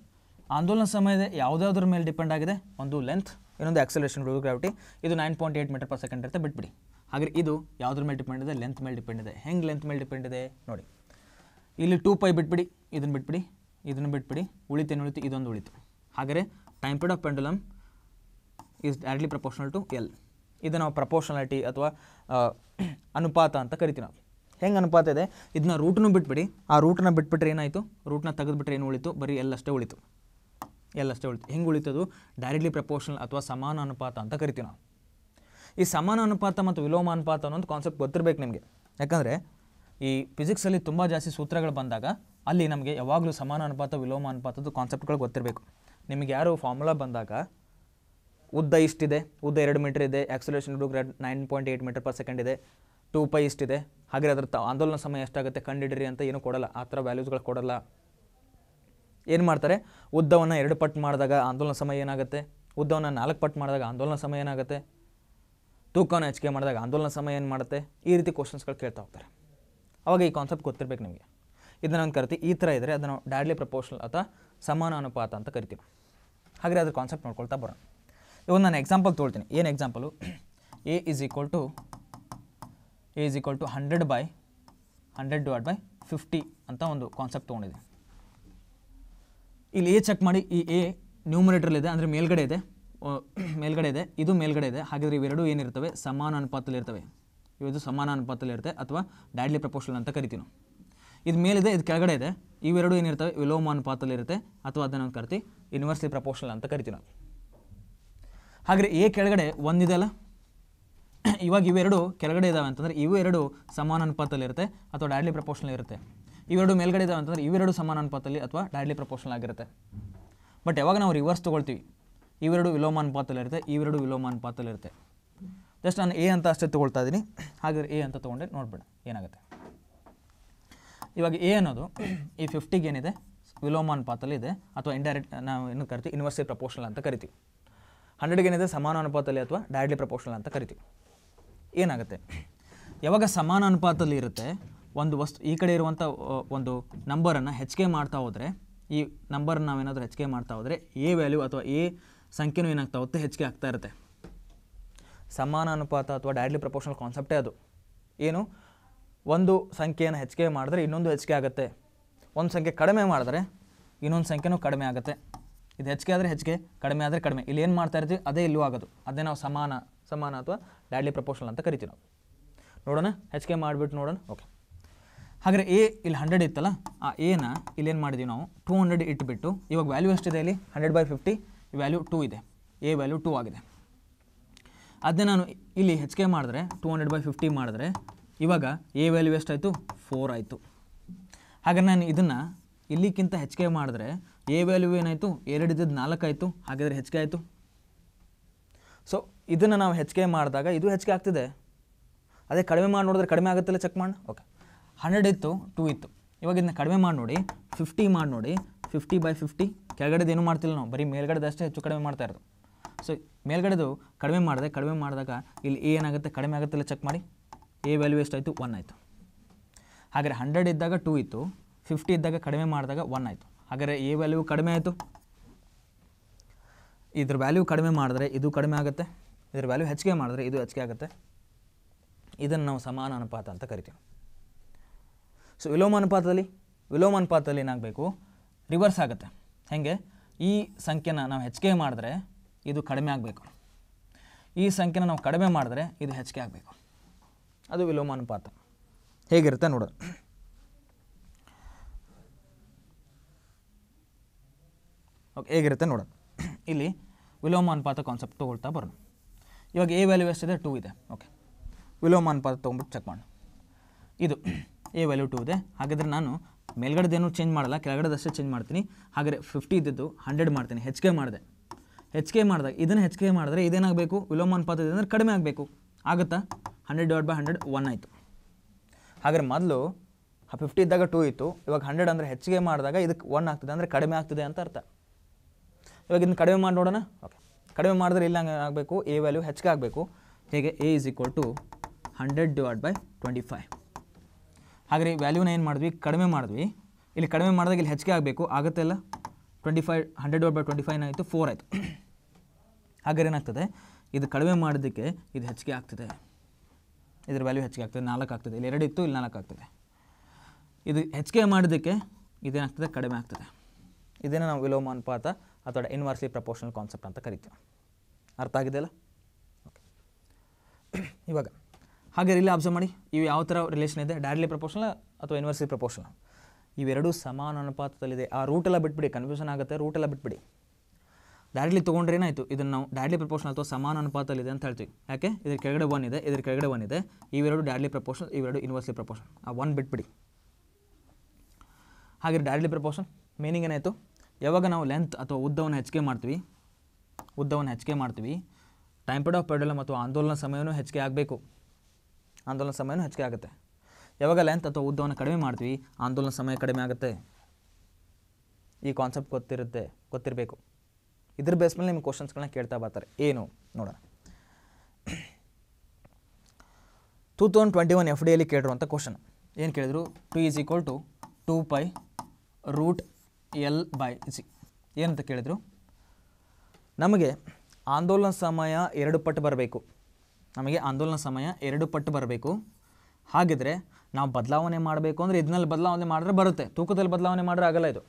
ಆಂದೋಲನ ಸಮಯದ ಯಾವುದಾದ್ರ ಮೇಲೆ ಡಿಪೆಂಡ್ ಆಗಿದೆ ಒಂದು ಲೆಂತ್ ಇನ್ನೊಂದು ಆಕ್ಸಲೇಷನ್ ಡ್ಯೂ ಗ್ರಾವಿಟಿ ಇದು nine point eight metre per second ಇರುತ್ತೆ ಬಿಟ್ಬಿಡಿ ಹಾಗೆ ಇದು ಯಾವುದ್ರ ಮೇಲೆ ಡಿಪೆಂಡ್ ಇದೆ ಲೆಂತ್ ಮೇಲೆ ಡಿಪೆಂಡ್ ಇದೆ ಹೆಂಗೆ ಲೆಂತ್ ಮೇಲೆ ಡಿಪೆಂಡ್ ಇದೆ ನೋಡಿ ಇಲ್ಲಿ ಟೂ ಪೈ ಬಿಟ್ಬಿಡಿ ಇದನ್ನು ಬಿಟ್ಬಿಡಿ ಇದನ್ನು ಬಿಟ್ಬಿಡಿ ಉಳಿತೇನು ಉಳಿತು ಇದೊಂದು ಉಳಿತು ಹಾಗೆ time period of pendulum is directly proportional to L ಇದು ನಾವು ಪ್ರಪೋರ್ಷನಾಲಿಟಿ ಅಥವಾ ಅನುಪಾತ ಅಂತ ಕರಿತೀವಿ ನಾವು ಹೆಂಗೆ ಅನುಪಾತ ಇದೆ ಇದನ್ನ ರೂಟನ್ನು ಬಿಟ್ಬಿಡಿ ಆ ರೂಟನ್ನ ಬಿಟ್ಬಿಟ್ರೆ ಏನಾಯಿತು ರೂಟ್ನ ತೆಗೆದುಬಿಟ್ರೆ ಏನು ಉಳಿತು ಬರೀ ಎಲ್ಲಷ್ಟೇ ಉಳಿತು ಎಲ್ಲಷ್ಟೇ ಅಷ್ಟೇ ಉಳಿತು ಹೆಂಗೆ ಉಳಿತದು ಡೈರೆಕ್ಟ್ಲಿ ಪ್ರಪೋರ್ಷನಲ್ ಅಥವಾ ಸಮಾನ ಅನುಪಾತ ಅಂತ ಕರಿತೀವಿ ನಾವು ಈ ಸಮಾನ ಅನುಪಾತ ಮತ್ತು ವಿಲೋಮ ಅನುಪಾತ ಅನ್ನೋದು ಕಾನ್ಸೆಪ್ಟ್ ಗೊತ್ತಿರಬೇಕು ನಿಮಗೆ ಯಾಕಂದರೆ ಈ ಫಿಸಿಕ್ಸಲ್ಲಿ ತುಂಬ ಜಾಸ್ತಿ ಸೂತ್ರಗಳು ಬಂದಾಗ ಅಲ್ಲಿ ನಮಗೆ ಯಾವಾಗಲೂ ಸಮಾನ ಅನುಪಾತ ವಿಲೋಮ ಅನುಪಾತದ ಕಾನ್ಸೆಪ್ಟ್ಗಳು ಗೊತ್ತಿರಬೇಕು ನಿಮಗೆ ಯಾರು ಫಾರ್ಮುಲಾ ಬಂದಾಗ ಉದ್ದ ಇಷ್ಟಿದೆ ಉದ್ದ ಎರಡು ಮೀಟರ್ ಇದೆ acceleration to nine point eight metre per second ಇದೆ ಟೂ ಪೈ ಇಷ್ಟಿದೆ ಹಾಗೆ ಅದರ ಆಂದೋಲನ ಸಮಯ ಎಷ್ಟಾಗುತ್ತೆ ಕಂಡಿಡಿರಿ ಅಂತ ಏನೂ ಕೊಡಲ್ಲ ಆ ಥರ ವ್ಯಾಲ್ಯೂಸ್ಗಳು ಕೊಡಲ್ಲ ಏನು ಮಾಡ್ತಾರೆ ಉದ್ದವನ್ನು ಎರಡು ಪಟ್ಟು ಮಾಡಿದಾಗ ಆಂದೋಲನ ಸಮಯ ಏನಾಗುತ್ತೆ ಉದ್ದವನ್ನು ನಾಲ್ಕು ಪಟ್ಟು ಮಾಡಿದಾಗ ಆಂದೋಲನ ಸಮಯ ಏನಾಗುತ್ತೆ ತೂಕವನ್ನು ಹೆಚ್ಚಿಗೆ ಮಾಡಿದಾಗ ಆಂದೋಲನ ಸಮಯ ಏನು ಮಾಡುತ್ತೆ ಈ ರೀತಿ ಕ್ವಶನ್ಸ್ಗಳು ಕೇಳ್ತಾ ಹೋಗ್ತಾರೆ ಅವಾಗ ಈ ಕಾನ್ಸೆಪ್ಟ್ ಗೊತ್ತಿರಬೇಕು ನಿಮಗೆ ಇದನ್ನ ನಾನು ಕರಿತೀವಿ ಈ ಥರ ಇದ್ದರೆ ಅದನ್ನು ಡ್ಯಾಡ್ಲಿ ಪ್ರಪೋರ್ಷನಲ್ ಅಥವಾ ಸಮಾನ ಅನುಪಾತ ಅಂತ ಕರಿತೀವಿ ಹಾಗೆ ಅದ್ರ ಕಾನ್ಸೆಪ್ಟ್ ನೋಡ್ಕೊಳ್ತಾ ಬರೋಣ ಇವಾಗ ನಾನು ಎಕ್ಸಾಂಪಲ್ ತೊಳ್ತೀನಿ ಏನು example A is equal to A is equal to hundred by hundred divide by fifty ಅಂತ ಒಂದು ಕಾನ್ಸೆಪ್ಟ್ ತೊಗೊಂಡಿದ್ದೀನಿ ಇಲ್ಲಿ ಎ ಚೆಕ್ ಮಾಡಿ ಈ ಎ ಇದೆ ಅಂದರೆ ಮೇಲ್ಗಡೆ ಇದೆ ಮೇಲ್ಗಡೆ ಇದೆ ಇದು ಮೇಲ್ಗಡೆ ಇದೆ ಹಾಗಿದ್ರೆ ಇವೆರಡೂ ಏನಿರ್ತವೆ ಸಮಾನ ಅನುಪಾತದಲ್ಲಿರ್ತವೆ ಇವತ್ತು ಸಮಾನ ಅನುಪಾತದಲ್ಲಿರುತ್ತೆ ಅಥವಾ ಡ್ಯಾಡ್ಲಿ ಪ್ರಪೋಷನ್ ಅಂತ ಕರಿತೀವಿ ಇದು ಮೇಲಿದೆ ಇದು ಕೆಳಗಡೆ ಇದೆ ಇವೆರಡೂ ಏನಿರ್ತವೆ ವಿಲೋಮ ಅನುಪಾತದಲ್ಲಿರುತ್ತೆ ಅಥವಾ ಅದನ್ನು ಕರಿತಿ ಯೂನಿವರ್ಸಲಿ ಪ್ರಪೋರ್ಷನಲ್ ಅಂತ ಕರಿತೀವಿ ನಾವು ಹಾಗೆ ಎ ಕೆಳಗಡೆ ಒಂದಿದೆ ಅಲ್ಲ ಇವಾಗ ಇವೆರಡು ಕೆಳಗಡೆ ಇದ್ದಾವೆ ಅಂತಂದರೆ ಇವು ಎರಡು ಸಮಾನ ಅನುಪಾತದಲ್ಲಿರುತ್ತೆ ಅಥವಾ ಡ್ಯಾಡ್ಲಿ ಪ್ರಪೋರ್ಷನಲ್ ಇರುತ್ತೆ ಇವೆರಡು ಮೇಲ್ಗಡೆ ಇದಾವೆ ಅಂತಂದರೆ ಇವೆರಡು ಸಮಾನ ಅನುಪಾತದಲ್ಲಿ ಅಥವಾ ಡೈರೆಕ್ಟ್ಲಿ ಪ್ರಪೋರ್ಷನಲ್ ಆಗಿರುತ್ತೆ ಬಟ್ ಯಾವಾಗ ನಾವು ರಿವರ್ಸ್ ತೊಗೊಳ್ತೀವಿ ಇವೆರಡು ವಿಲೋಮ ಅನುಪಾತದಲ್ಲಿರುತ್ತೆ ಇವೆರಡು ವಿಲೋಮ ಅನುಪಾತದಲ್ಲಿರುತ್ತೆ ಜಸ್ಟ್ ನಾನು ಎ ಅಂತ ಅಷ್ಟೇ ತೊಗೊಳ್ತಾ ಇದ್ದೀನಿ ಹಾಗಾದರೆ ಎ ಅಂತ ತೊಗೊಂಡೆ ನೋಡ್ಬೇಡ ಏನಾಗುತ್ತೆ ಇವಾಗ ಎ ಅನ್ನೋದು ಈ ಫಿಫ್ಟಿಗೆ ಏನಿದೆ ವಿಲೋಮ ಅನುಪಾತಲ್ಲಿ ಇದೆ ಅಥವಾ ಇಂಡೈರೆಕ್ಟ್ ನಾವು ಏನು ಕರಿತೀವಿ ಇನ್ವರ್ಸ್ಲಿ ಪ್ರಪೋರ್ಷನಲ್ ಅಂತ ಕರಿತೀವಿ ಹಂಡ್ರೆಡ್ಗೆ ಏನಿದೆ ಸಮಾನ ಅನುಪಾತದಲ್ಲಿ ಅಥವಾ ಡೈರೆಕ್ಟ್ಲಿ ಪ್ರಪೋರ್ಷನಲ್ ಅಂತ ಕರಿತೀವಿ ಏನಾಗುತ್ತೆ ಯಾವಾಗ ಸಮಾನ ಅನುಪಾತದಲ್ಲಿ ಇರುತ್ತೆ ಒಂದು ವಸ್ತು ಈ ಕಡೆ ಇರುವಂಥ ಒಂದು ನಂಬರನ್ನು ಹೆಚ್ಚಿಗೆ ಮಾಡ್ತಾ ಹೋದರೆ ಈ ನಂಬರನ್ನು ನಾವೇನಾದರೂ ಹೆಚ್ಚಿಗೆ ಮಾಡ್ತಾ ಹೋದರೆ ಎ ವ್ಯಾಲ್ಯೂ ಅಥವಾ ಎ ಸಂಖ್ಯೆನೂ ಏನಾಗ್ತಾ ಹೋಗುತ್ತೆ ಹೆಚ್ಚಿಗೆ ಆಗ್ತಾ ಇರುತ್ತೆ ಸಮಾನ ಅನುಪಾತ ಅಥವಾ ಡೈರೆಕ್ಟ್ಲಿ ಪ್ರಪೋರ್ಷನಲ್ ಕಾನ್ಸೆಪ್ಟೇ ಅದು ಏನು ಒಂದು ಸಂಖ್ಯೆಯನ್ನು ಹೆಚ್ಚಿಗೆ ಮಾಡಿದ್ರೆ ಇನ್ನೊಂದು ಹೆಚ್ಚಿಗೆ ಆಗುತ್ತೆ ಒಂದು ಸಂಖ್ಯೆ ಕಡಿಮೆ ಮಾಡಿದ್ರೆ ಇನ್ನೊಂದು ಸಂಖ್ಯೆನೂ ಕಡಿಮೆ ಆಗುತ್ತೆ ಇದು ಹೆಚ್ಚಿಗೆ ಆದರೆ ಹೆಚ್ಚಿಗೆ ಕಡಿಮೆ ಆದರೆ ಕಡಿಮೆ ಇಲ್ಲಿ ಏನು ಮಾಡ್ತಾ ಇರ್ತೀವಿ ಅದೇ ಇಲ್ಲೂ ಆಗೋದು ಅದೇ ನಾವು ಸಮಾನ ಸಮಾನ ಅಥವಾ ಡ್ಯಾಡ್ಲಿ ಪ್ರಪೋರ್ಷನಲ್ ಅಂತ ಕರಿತೀವಿ ನಾವು ನೋಡೋಣ ಹೆಚ್ಚಿಗೆ ಮಾಡಿಬಿಟ್ಟು ನೋಡೋಣ ಓಕೆ ಹಾಗಾದರೆ ಎ ಇಲ್ಲಿ ಹಂಡ್ರೆಡ್ ಇತ್ತಲ್ಲ ಆ ಎನ ಇಲ್ಲೇನು ಮಾಡಿದ್ವಿ ನಾವು ಟೂ ಹಂಡ್ರೆಡ್ ಇಟ್ಬಿಟ್ಟು ಇವಾಗ ವ್ಯಾಲ್ಯೂ ಎಷ್ಟಿದೆ ಇಲ್ಲಿ hundred by fifty value two ಇದೆ ಎ ವ್ಯಾಲ್ಯೂ ಟೂ ಆಗಿದೆ ಅದನ್ನೇ ನಾನು ಇಲ್ಲಿ ಕೆ ಮಾಡಿದ್ರೆ ಟೂ ಹಂಡ್ರೆಡ್ ಬೈ ಫಿಫ್ಟಿ ಮಾಡಿದ್ರೆ ಇವಾಗ ಎ ವ್ಯಾಲ್ಯೂ ಎಷ್ಟಾಯಿತು ಫೋರ್ ಆಯಿತು ಹಾಗೆ ನಾನು ಇದನ್ನು ಇಲ್ಲಿಕ್ಕಿಂತ ಹೆಚ್ಚಿಗೆ ಮಾಡಿದ್ರೆ ಎ ವ್ಯಾಲ್ಯೂ ಏನಾಯಿತು ನಾಲ್ಕು ಆಯಿತು ಹಾಗಿದ್ರೆ ಹೆಚ್ಚಿಗೆ ಆಯಿತು ಸೊ ಇದನ್ನು ನಾವು ಹೆಚ್ಕೆ ಮಾಡಿದಾಗ ಇದು ಹೆಚ್ಚಿಗೆ ಆಗ್ತಿದೆ ಅದೇ ಕಡಿಮೆ ಮಾಡಿ ನೋಡಿದ್ರೆ ಕಡಿಮೆ ಆಗುತ್ತಲ್ಲ ಚೆಕ್ ಮಾಡಿ ಓಕೆ ಹಂಡ್ರೆಡ್ ಇತ್ತು ಟೂ ಇತ್ತು ಇವಾಗ ಇದನ್ನ ಕಡಿಮೆ ಮಾಡಿ ನೋಡಿ ಫಿಫ್ಟಿ ಮಾಡಿ ನೋಡಿ ಫಿಫ್ಟಿ ಬೈ ಫಿಫ್ಟಿ ಕೆಳಗಡೆದು ಏನು ಮಾಡ್ತಿಲ್ಲ ನಾವು ಬರೀ ಮೇಲ್ಗಡೆದು ಅಷ್ಟೇ ಹೆಚ್ಚು ಕಡಿಮೆ ಮಾಡ್ತಾ ಇರೋದು ಸೊ ಮೇಲ್ಗಡೆದು ಕಡಿಮೆ ಮಾಡಿದೆ ಕಡಿಮೆ ಮಾಡಿದಾಗ ಇಲ್ಲಿ ಎ ಏನಾಗುತ್ತೆ ಕಡಿಮೆ ಆಗುತ್ತಿಲ್ಲ ಚೆಕ್ ಮಾಡಿ ಎ ವ್ಯಾಲ್ಯೂ ಎಷ್ಟಾಯಿತು ಒನ್ ಆಯಿತು ಹಾಗಾದರೆ ಹಂಡ್ರೆಡ್ ಇದ್ದಾಗ ಟೂ ಇತ್ತು ಫಿಫ್ಟಿ ಇದ್ದಾಗ ಕಡಿಮೆ ಮಾಡಿದಾಗ ಒನ್ ಆಯಿತು ಹಾಗಾದರೆ ಎ ವ್ಯಾಲ್ಯೂ ಕಡಿಮೆ ಆಯಿತು ಇದ್ರ ವ್ಯಾಲ್ಯೂ ಕಡಿಮೆ ಮಾಡಿದ್ರೆ ಇದು ಕಡಿಮೆ ಆಗುತ್ತೆ ಇದ್ರ ವ್ಯಾಲ್ಯೂ ಹೆಚ್ಚಿಗೆ ಮಾಡಿದ್ರೆ ಇದು ಹೆಚ್ಚಿಗೆ ಆಗುತ್ತೆ ಇದನ್ನು ನಾವು ಸಮಾನ ಅನುಪಾತ ಅಂತ ಕರಿತೀವಿ ಸೊ ವಿಲೋಮ ಅನುಪಾತದಲ್ಲಿ ವಿಲೋಮ ಅನುಪಾತದಲ್ಲಿ ಏನಾಗಬೇಕು ರಿವರ್ಸ್ ಆಗುತ್ತೆ ಹೇಗೆ ಈ ಸಂಖ್ಯೆನ ನಾವು ಹೆಚ್ಚಿಗೆ ಮಾಡಿದ್ರೆ ಇದು ಕಡಿಮೆ ಆಗಬೇಕು ಈ ಸಂಖ್ಯೆನ ನಾವು ಕಡಿಮೆ ಮಾಡಿದ್ರೆ ಇದು ಹೆಚ್ಚಿಗೆ ಆಗಬೇಕು ಅದು ವಿಲೋಮ ಅನುಪಾತ ಹೇಗಿರುತ್ತೆ ನೋಡೋದು ಓಕೆ ಹೇಗಿರುತ್ತೆ ನೋಡೋದು ಇಲ್ಲಿ ವಿಲೋಮ ಅನುಪಾತ ಕಾನ್ಸೆಪ್ಟ್ ತೊಗೊಳ್ತಾ ಬರೋಣ ಇವಾಗ ಎ ವ್ಯಾಲ್ಯೂ ಎಷ್ಟಿದೆ ಟೂ ಇದೆ ಓಕೆ ವಿಲೋಮ ಅನುಪಾತ ತೊಗೊಂಡ್ಬಿಟ್ಟು ಚೆಕ್ ಮಾಡೋಣ ಇದು ಎ ವ್ಯಾಲ್ಯೂ ಟು ಇದೆ ಹಾಗಾದರೆ ನಾನು ಮೇಲ್ಗಡೆದೇನು ಚೇಂಜ್ ಮಾಡಲ್ಲ ಅಷ್ಟೇ ಚೇಂಜ್ ಮಾಡ್ತೀನಿ ಹಾಗೆ ಫಿಫ್ಟಿ ಇದ್ದಿದ್ದು ಹಂಡ್ರೆಡ್ ಮಾಡ್ತೀನಿ ಹೆಚ್ಗೆ ಮಾಡಿದೆ ಹೆಚ್ಚಿಗೆ ಮಾಡಿದಾಗ ಇದನ್ನು ಹೆಚ್ಚಿಗೆ ಮಾಡಿದ್ರೆ ಇದೇನಾಗಬೇಕು ವಿಲೋಮ ಅನುಪಾತ ಇದೆ ಅಂದರೆ ಕಡಿಮೆ ಆಗಬೇಕು ಆಗುತ್ತಾ hundred divide by hundred one ಆಯಿತು ಹಾಗಾದರೆ ಮೊದಲು ಫಿಫ್ಟಿ ಇದ್ದಾಗ ಟೂ ಇತ್ತು ಇವಾಗ ಹಂಡ್ರೆಡ್ ಅಂದರೆ ಹೆಚ್ಚಿಗೆ ಮಾಡಿದಾಗ ಇದಕ್ಕೆ ಒನ್ ಆಗ್ತದೆ ಅಂದರೆ ಕಡಿಮೆ ಆಗ್ತದೆ ಅಂತ ಅರ್ಥ ಇವಾಗ ಇದನ್ನು ಕಡಿಮೆ ಮಾಡಿ ನೋಡೋಣ ಓಕೆ ಕಡಿಮೆ ಮಾಡಿದ್ರೆ ಇಲ್ಲ ಆಗಬೇಕು ಎ ವ್ಯಾಲ್ಯೂ ಹೆಚ್ಚಿಗೆ ಆಗಬೇಕು ಹೇಗೆ A is equal to hundred divide by twenty five ಹಾಗೆ ವ್ಯಾಲ್ಯೂನ ಏನು ಮಾಡಿದ್ವಿ ಕಡಿಮೆ ಮಾಡಿದ್ವಿ ಇಲ್ಲಿ ಕಡಿಮೆ ಮಾಡಿದಾಗ ಇಲ್ಲಿ ಹೆಚ್ಚಿಗೆ ಆಗಬೇಕು ಆಗುತ್ತೆ ಅಲ್ಲ twenty five hundred by twenty five ಆಯಿತು ಫೋರ್ ಆಯಿತು ಹಾಗಾದ್ರೆ ಏನಾಗ್ತದೆ ಇದು ಕಡಿಮೆ ಮಾಡೋದಕ್ಕೆ ಇದು ಹೆಚ್ಚಿಗೆ ಆಗ್ತದೆ ಇದರ ವ್ಯಾಲ್ಯೂ ಹೆಚ್ಚಿಗೆ ಆಗ್ತದೆ ನಾಲ್ಕು ಆಗ್ತದೆ ಇಲ್ಲಿ ಎರಡು ಇತ್ತು ಇಲ್ಲಿ ನಾಲ್ಕು ಆಗ್ತದೆ ಇದು ಹೆಚ್ಚಿಗೆ ಮಾಡೋದಕ್ಕೆ ಇದೇನಾಗ್ತದೆ ಕಡಿಮೆ ಆಗ್ತದೆ ಇದನ್ನು ನಾವು ವಿಲೋಮ ಅನುಪಾತ ಅಥವಾ ಇನ್ವರ್ಸ್ಲಿ ಪ್ರಪೋರ್ಷನಲ್ ಕಾನ್ಸೆಪ್ಟ್ ಅಂತ ಕರಿತೀವಿ ಅರ್ಥ ಆಗಿದೆಯಲ್ಲ ಅಲ್ಲ ಇವಾಗ ಹಾಗೆ ಇಲ್ಲಿ ಅಬ್ಸರ್ವ್ ಮಾಡಿ ಇವು ಯಾವ ಥರ ರಿಲೇಷನ್ ಇದೆ ಡೈರೆಕ್ಟ್ಲಿ ಪ್ರಪೋರ್ಷನಲ್ ಅಥವಾ ಯೂನಿವರ್ಸಿಟಿ ಪ್ರಪೋರ್ಷನಲ್ ಇವೆರಡೂ ಸಮಾನ ಅನುಪಾತದಲ್ಲಿದೆ ಆ ರೂಟೆಲ್ಲ ಬಿಟ್ಬಿಡಿ ಕನ್ಫ್ಯೂಷನ್ ಆಗುತ್ತೆ ರೂಟೆಲ್ಲ ಬಿಟ್ಬಿಡಿ ಡೈರೆಕ್ಟ್ಲಿ ತೊಗೊಂಡ್ರೆ ಏನಾಯಿತು ಇದನ್ನು ನಾವು ಡೈರೆಕ್ಟ್ಲಿ ಪ್ರಪೋರ್ಷನ್ ಅಥವಾ ಸಮಾನ ಅನುಪಾತದಲ್ಲಿದೆ ಅಂತ ಹೇಳ್ತೀವಿ ಯಾಕೆ ಇದ್ರ ಕೆಳಗಡೆ ಒನ್ ಇದೆ ಇದ್ರ ಕೆಳಗಡೆ ಒನ್ ಇದೆ ಇವೆರಡು ಡೈರೆಕ್ಟ್ಲಿ ಪ್ರಪೋರ್ಷನ್ ಇವೆರಡು ಯೂನಿವರ್ಸಿಟಿ ಪ್ರಪೋರ್ಷನ್ ಆ ಒನ್ ಬಿಟ್ಬಿಡಿ ಹಾಗೆ ಡೈರೆಕ್ಟ್ಲಿ ಪ್ರಪೋರ್ಷನ್ ಮೀನಿಂಗ್ ಏನಾಯಿತು ಯಾವಾಗ ನಾವು ಲೆಂತ್ ಅಥವಾ ಉದ್ದವನ್ನು ಹೆಚ್ಚಿಗೆ ಮಾಡ್ತೀವಿ ಉದ್ದವನ್ನು ಹೆಚ್ಚಿಗೆ ಮಾಡ್ತೀವಿ ಟೈಮ್ ಪೀಡ್ ಆಫ್ ಪೆಡಲಮ್ ಅಥವಾ ಆಂದೋಲನ ಸಮಯವೂ ಹೆಚ್ಚಿಗೆ ಆಗಬೇಕು ಆಂದೋಲನ ಸಮಯನೂ ಹೆಚ್ಚಿಗೆ ಆಗುತ್ತೆ ಯಾವಾಗ ಲೆಂತ್ ಅಥವಾ ಉದ್ದವನ್ನು ಕಡಿಮೆ ಮಾಡ್ತೀವಿ ಆಂದೋಲನ ಸಮಯ ಕಡಿಮೆ ಆಗುತ್ತೆ ಈ ಕಾನ್ಸೆಪ್ಟ್ ಗೊತ್ತಿರುತ್ತೆ ಗೊತ್ತಿರಬೇಕು ಇದ್ರ ಬೇಸ್ ಮೇಲೆ ನಿಮ್ಮ ಕ್ವಶನ್ಸ್ಗಳನ್ನ ಕೇಳ್ತಾ ಬರ್ತಾರೆ ಏನು ನೋಡೋಣ two thousand twenty one F ಎಲ್ಲಿ ಕೇಳಿರುವಂಥ ಕ್ವಶನ್ ಏನು ಕೇಳಿದ್ರು T is equal to two pi root L by G ಏನಂತ ಕೇಳಿದರು ನಮಗೆ ಆಂದೋಲನ ಸಮಯ ಎರಡು ಪಟ್ಟು ಬರಬೇಕು ನಮಗೆ ಆಂದೋಲನ ಸಮಯ ಎರಡು ಪಟ್ಟು ಬರಬೇಕು ಹಾಗಿದ್ರೆ ನಾವು ಬದಲಾವಣೆ ಮಾಡಬೇಕು ಅಂದರೆ ಇದನ್ನಲ್ಲಿ ಬದಲಾವಣೆ ಮಾಡಿದ್ರೆ ಬರುತ್ತೆ ತೂಕದಲ್ಲಿ ಬದಲಾವಣೆ ಮಾಡಿದ್ರೆ ಆಗಲ್ಲ ಇದು